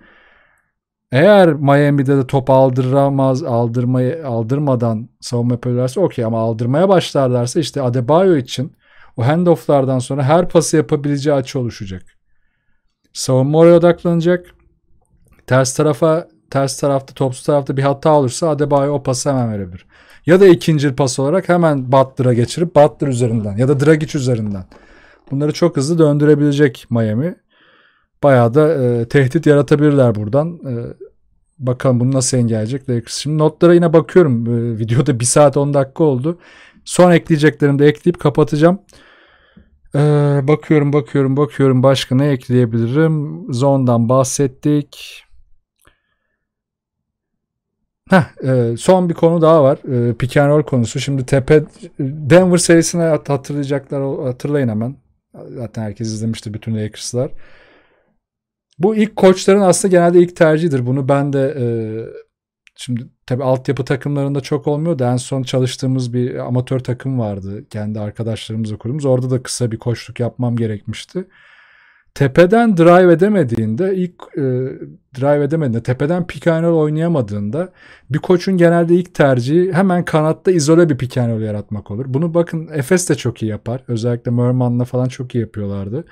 Speaker 1: Eğer Miami'de de top aldıramaz, aldırmayı, aldırmadan savunma yapıyorlarsa okey ama aldırmaya başlarlarsa işte Adebayo için o handofflardan sonra her pası yapabileceği açı oluşacak. Savunma oraya odaklanacak. Ters tarafa ters tarafta topsuz tarafta bir hata olursa Adebayo o pası hemen verebilir. Ya da ikinci pas olarak hemen Butler'a geçirip Butler üzerinden ya da Dragic üzerinden. Bunları çok hızlı döndürebilecek Miami bayağı da e, tehdit yaratabilirler buradan. E, bakalım bunu nasıl engelleyecek Lakers. Şimdi notlara yine bakıyorum. E, videoda 1 saat 10 dakika oldu. Son ekleyeceklerimi de ekleyip kapatacağım. Ee, bakıyorum bakıyorum bakıyorum başka ne ekleyebilirim? Zondan bahsettik. Heh, e, son bir konu daha var. E, pick and roll konusu. Şimdi tepe Denver serisine hatırlayacaklar hatırlayın hemen. Zaten herkes izlemişti bütün Lakers'lar. Bu ilk koçların aslında genelde ilk tercihidir. Bunu ben de e, şimdi tabii altyapı takımlarında çok olmuyor da en son çalıştığımız bir amatör takım vardı. Kendi arkadaşlarımızla kurduğumuz. Orada da kısa bir koçluk yapmam gerekmişti. Tepeden drive edemediğinde ilk e, drive edemediğinde tepeden pick and roll oynayamadığında bir koçun genelde ilk tercihi hemen kanatta izole bir pick and roll yaratmak olur. Bunu bakın Efes de çok iyi yapar. Özellikle Merman'la falan çok iyi yapıyorlardı.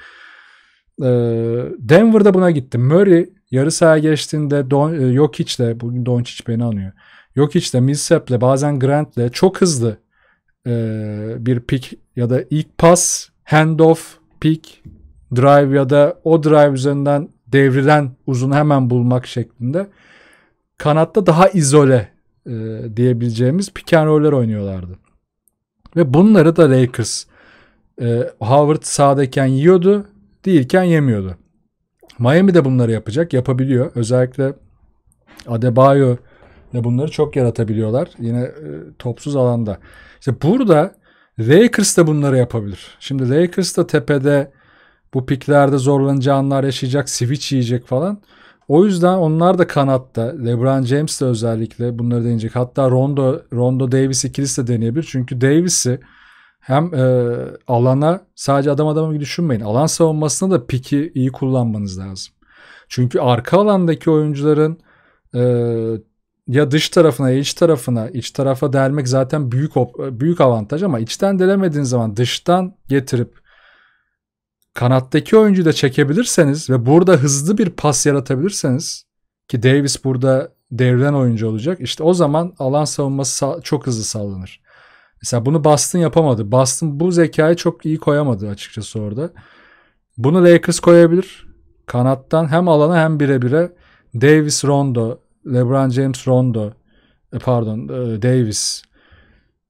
Speaker 1: Ee, Denver'da buna gittim. Murray yarı saha geçtiğinde Don, e, Jokic'le, bugün Doncic beni anıyor. Jokic'le, Millsap'le, bazen Grant'le çok hızlı e, bir pick ya da ilk pas, handoff, pick, drive ya da o drive üzerinden devrilen uzun hemen bulmak şeklinde kanatta daha izole e, diyebileceğimiz pick and roller oynuyorlardı. Ve bunları da Lakers e, Howard sağdayken yiyordu değilken yemiyordu. Miami de bunları yapacak, yapabiliyor. Özellikle Adebayo ile bunları çok yaratabiliyorlar. Yine e, topsuz alanda. İşte burada Lakers da bunları yapabilir. Şimdi Lakers da tepede bu piklerde zorlanacağı anlar yaşayacak, switch yiyecek falan. O yüzden onlar da kanatta. LeBron James de özellikle bunları deneyecek. Hatta Rondo Rondo Davis ikilisi de deneyebilir. Çünkü Davis'i hem e, alana sadece adam adama düşünmeyin. Alan savunmasında da piki iyi kullanmanız lazım. Çünkü arka alandaki oyuncuların e, ya dış tarafına ya iç tarafına iç tarafa delmek zaten büyük büyük avantaj ama içten delemediğin zaman dıştan getirip kanattaki oyuncuyu da çekebilirseniz ve burada hızlı bir pas yaratabilirseniz ki Davis burada devren oyuncu olacak. işte o zaman alan savunması çok hızlı sağlanır. Mesela bunu Boston yapamadı. Boston bu zekayı çok iyi koyamadı açıkçası orada. Bunu Lakers koyabilir. Kanattan hem alana hem birebire Davis Rondo, LeBron James Rondo, e, pardon e, Davis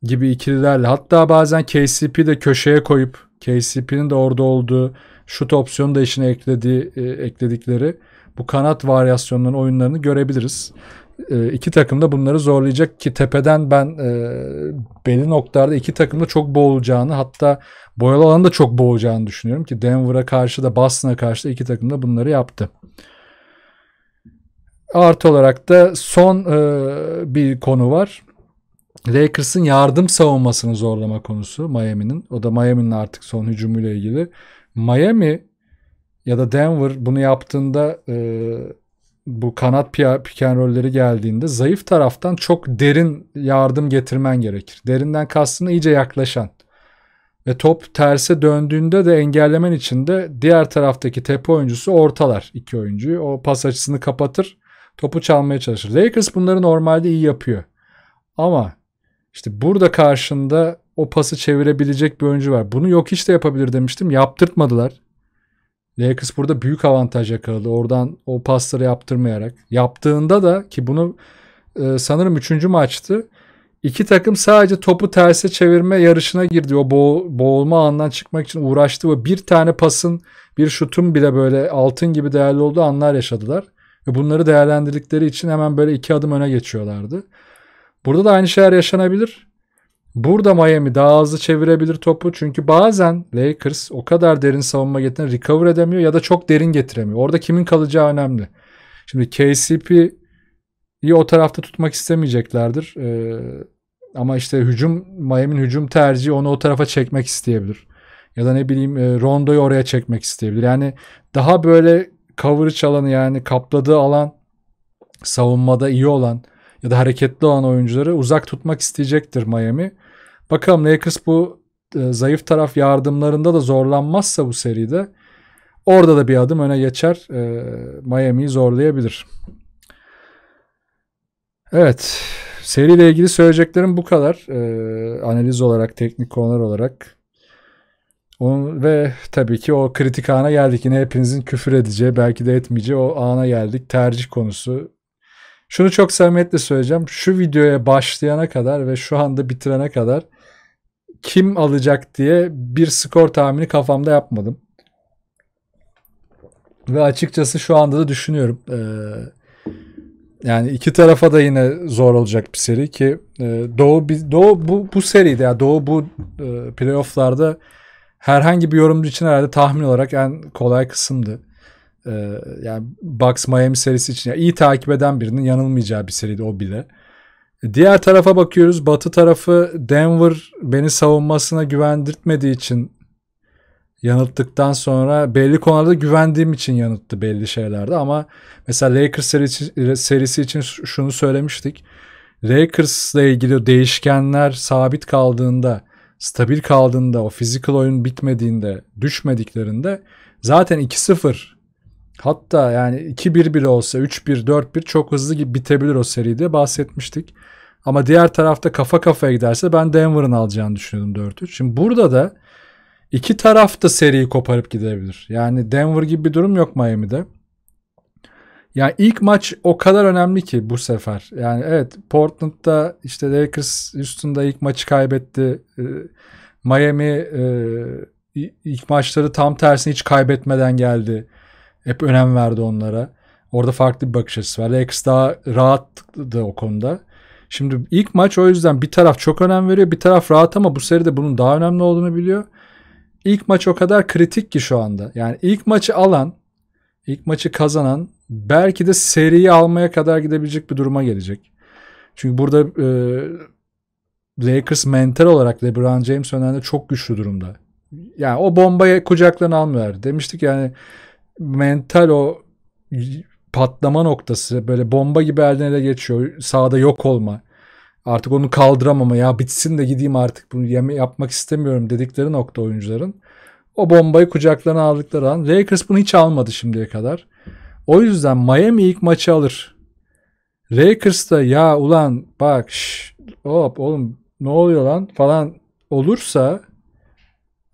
Speaker 1: gibi ikililerle hatta bazen KCP de köşeye koyup KCP'nin de orada olduğu şut opsiyonu da işine eklediği e, ekledikleri bu kanat varyasyonlarının oyunlarını görebiliriz e, iki takım da bunları zorlayacak ki tepeden ben e, belli noktalarda iki takım da çok boğulacağını hatta boyalı alanı da çok boğulacağını düşünüyorum ki Denver'a karşı da Boston'a karşı da iki takım da bunları yaptı. Artı olarak da son e, bir konu var. Lakers'ın yardım savunmasını zorlama konusu Miami'nin. O da Miami'nin artık son hücumuyla ilgili. Miami ya da Denver bunu yaptığında e, bu kanat pick rolleri geldiğinde zayıf taraftan çok derin yardım getirmen gerekir. Derinden kastına iyice yaklaşan. Ve top terse döndüğünde de engellemen için de diğer taraftaki tepe oyuncusu ortalar iki oyuncuyu. O pas açısını kapatır, topu çalmaya çalışır. Lakers bunları normalde iyi yapıyor. Ama işte burada karşında o pası çevirebilecek bir oyuncu var. Bunu yok işte yapabilir demiştim. Yaptırtmadılar. Lakers burada büyük avantaj yakaladı. Oradan o pasları yaptırmayarak. Yaptığında da ki bunu e, sanırım 3. maçtı. İki takım sadece topu terse çevirme yarışına girdi. O boğ, boğulma anından çıkmak için uğraştı ve bir tane pasın bir şutun bile böyle altın gibi değerli olduğu anlar yaşadılar. Ve bunları değerlendirdikleri için hemen böyle iki adım öne geçiyorlardı. Burada da aynı şeyler yaşanabilir. Burada Miami daha hızlı çevirebilir topu. Çünkü bazen Lakers o kadar derin savunma getiren recover edemiyor ya da çok derin getiremiyor. Orada kimin kalacağı önemli. Şimdi KCP'yi o tarafta tutmak istemeyeceklerdir. Ee, ama işte hücum Miami'nin hücum tercihi onu o tarafa çekmek isteyebilir. Ya da ne bileyim e, Rondo'yu oraya çekmek isteyebilir. Yani daha böyle coverage alanı yani kapladığı alan savunmada iyi olan ya da hareketli olan oyuncuları uzak tutmak isteyecektir Miami. Bakalım Lakers bu e, zayıf taraf yardımlarında da zorlanmazsa bu seride orada da bir adım öne geçer. E, Miami'yi zorlayabilir. Evet. Seriyle ilgili söyleyeceklerim bu kadar. E, analiz olarak, teknik konular olarak. Onun, ve tabii ki o kritik ana geldik. Yine hepinizin küfür edeceği, belki de etmeyeceği o ana geldik. Tercih konusu. Şunu çok samimiyetle söyleyeceğim. Şu videoya başlayana kadar ve şu anda bitirene kadar kim alacak diye bir skor tahmini kafamda yapmadım. Ve açıkçası şu anda da düşünüyorum. Ee, yani iki tarafa da yine zor olacak bir seri ki e, Doğu Doğu bu bu seride ya yani Doğu bu e, playofflarda herhangi bir yorumcu için herhalde tahmin olarak en kolay kısımdı. Ee, yani Bucks Miami serisi için yani iyi takip eden birinin yanılmayacağı bir seriydi o bile. Diğer tarafa bakıyoruz. Batı tarafı Denver beni savunmasına güvendirtmediği için yanılttıktan sonra belli konularda güvendiğim için yanılttı belli şeylerde ama mesela Lakers serisi, serisi için şunu söylemiştik. Lakers'la ilgili değişkenler sabit kaldığında, stabil kaldığında, o physical oyun bitmediğinde, düşmediklerinde zaten 2-0 Hatta yani 2-1 bile olsa 3-1 4-1 çok hızlı bitebilir o seri diye bahsetmiştik. Ama diğer tarafta kafa kafaya giderse ben Denver'ın alacağını düşünüyordum 4-3. Şimdi burada da iki taraf da seriyi koparıp gidebilir. Yani Denver gibi bir durum yok Miami'de. Yani ilk maç o kadar önemli ki bu sefer. Yani evet Portland'da işte Lakers üstünde ilk maçı kaybetti. Ee, Miami e, ilk maçları tam tersine hiç kaybetmeden geldi. Hep önem verdi onlara. Orada farklı bir bakış açısı var. X daha rahattı o konuda. Şimdi ilk maç o yüzden bir taraf çok önem veriyor. Bir taraf rahat ama bu seride bunun daha önemli olduğunu biliyor. İlk maç o kadar kritik ki şu anda. Yani ilk maçı alan, ilk maçı kazanan belki de seriyi almaya kadar gidebilecek bir duruma gelecek. Çünkü burada e, Lakers mental olarak LeBron James önünde çok güçlü durumda. Yani o bombayı kucaklarına almıyorlar. Demiştik yani mental o patlama noktası böyle bomba gibi elden ele geçiyor. Sağda yok olma. Artık onu kaldıramama ya bitsin de gideyim artık bunu yeme, yapmak istemiyorum dedikleri nokta oyuncuların. O bombayı kucaklarına aldıkları an Lakers bunu hiç almadı şimdiye kadar. O yüzden Miami ilk maçı alır. Lakers da ya ulan bak şş, hop oğlum ne oluyor lan falan olursa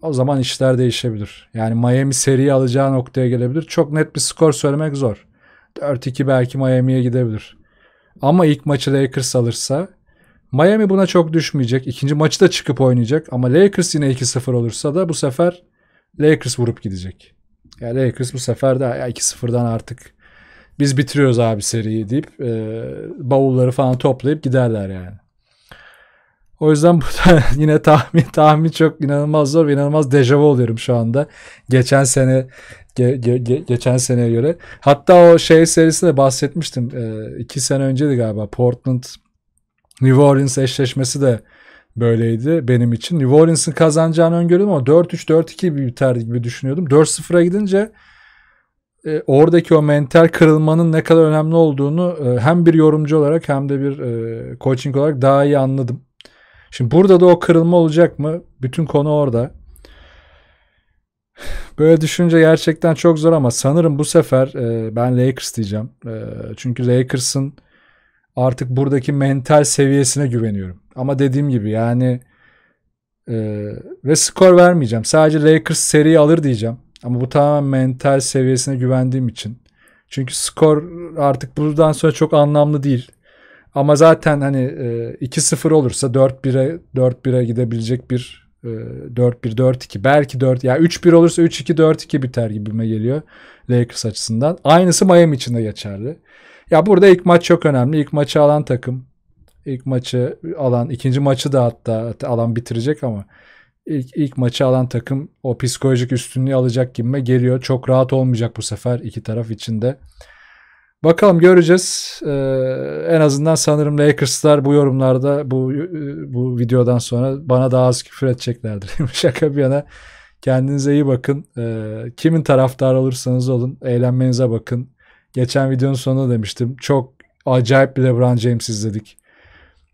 Speaker 1: o zaman işler değişebilir. Yani Miami seri alacağı noktaya gelebilir. Çok net bir skor söylemek zor. 4-2 belki Miami'ye gidebilir. Ama ilk maçı Lakers alırsa Miami buna çok düşmeyecek. İkinci maçı da çıkıp oynayacak. Ama Lakers yine 2-0 olursa da bu sefer Lakers vurup gidecek. yani Lakers bu sefer de 2-0'dan artık biz bitiriyoruz abi seriyi deyip e, bavulları falan toplayıp giderler yani. O yüzden burada yine tahmin tahmin çok inanılmaz zor ve inanılmaz dejavu oluyorum şu anda. Geçen sene ge, ge, ge, geçen seneye göre. Hatta o şey serisinde bahsetmiştim. Ee, iki sene önceydi galiba. Portland New Orleans eşleşmesi de böyleydi benim için. New Orleans'ın kazanacağını öngördüm ama 4-3-4-2 biter gibi düşünüyordum. 4-0'a gidince e, oradaki o mental kırılmanın ne kadar önemli olduğunu e, hem bir yorumcu olarak hem de bir e, coaching olarak daha iyi anladım. Şimdi burada da o kırılma olacak mı? Bütün konu orada. Böyle düşünce gerçekten çok zor ama sanırım bu sefer e, ben Lakers diyeceğim. E, çünkü Lakers'ın artık buradaki mental seviyesine güveniyorum. Ama dediğim gibi yani e, ve skor vermeyeceğim. Sadece Lakers seri alır diyeceğim. Ama bu tamamen mental seviyesine güvendiğim için. Çünkü skor artık buradan sonra çok anlamlı değil. Ama zaten hani e, 2-0 olursa 4-1'e 4-1'e gidebilecek bir e, 4-1 4-2 belki 4 ya yani 3-1 olursa 3-2 4-2 biter gibime geliyor Lakers açısından. Aynısı Miami için de geçerli. Ya burada ilk maç çok önemli. İlk maçı alan takım ilk maçı alan ikinci maçı da hatta alan bitirecek ama ilk, ilk maçı alan takım o psikolojik üstünlüğü alacak gibime geliyor. Çok rahat olmayacak bu sefer iki taraf içinde. Bakalım göreceğiz. Ee, en azından sanırım Lakers'lar bu yorumlarda bu e, bu videodan sonra bana daha az küfür edeceklerdir. Şaka bir yana. Kendinize iyi bakın. Ee, kimin taraftarı olursanız olun. Eğlenmenize bakın. Geçen videonun sonunda demiştim. Çok acayip bir LeBron James izledik.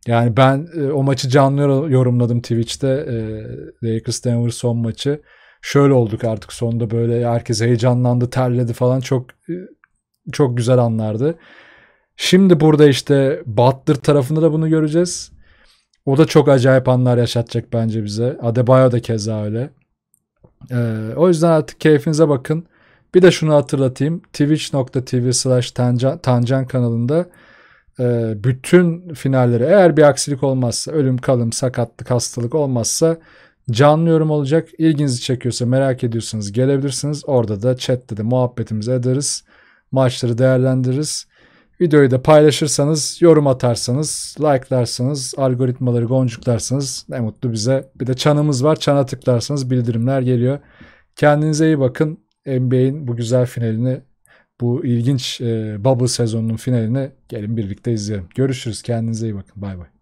Speaker 1: Yani ben e, o maçı canlı yorumladım Twitch'te. E, Lakers Denver son maçı. Şöyle olduk artık sonunda böyle herkes heyecanlandı, terledi falan. Çok e, çok güzel anlardı. Şimdi burada işte Butler tarafında da bunu göreceğiz. O da çok acayip anlar yaşatacak bence bize. Adebayo da keza öyle. Ee, o yüzden artık keyfinize bakın. Bir de şunu hatırlatayım. Twitch.tv slash Tancan kanalında e, bütün finalleri eğer bir aksilik olmazsa, ölüm kalım, sakatlık, hastalık olmazsa canlı yorum olacak. İlginizi çekiyorsa, merak ediyorsanız gelebilirsiniz. Orada da chatte de muhabbetimizi ederiz maçları değerlendiririz. Videoyu da paylaşırsanız, yorum atarsanız, like'larsanız, algoritmaları goncuklarsanız ne mutlu bize. Bir de çanımız var. Çana tıklarsanız bildirimler geliyor. Kendinize iyi bakın. NBA'in bu güzel finalini, bu ilginç e, bubble sezonunun finalini gelin birlikte izleyelim. Görüşürüz. Kendinize iyi bakın. Bay bay.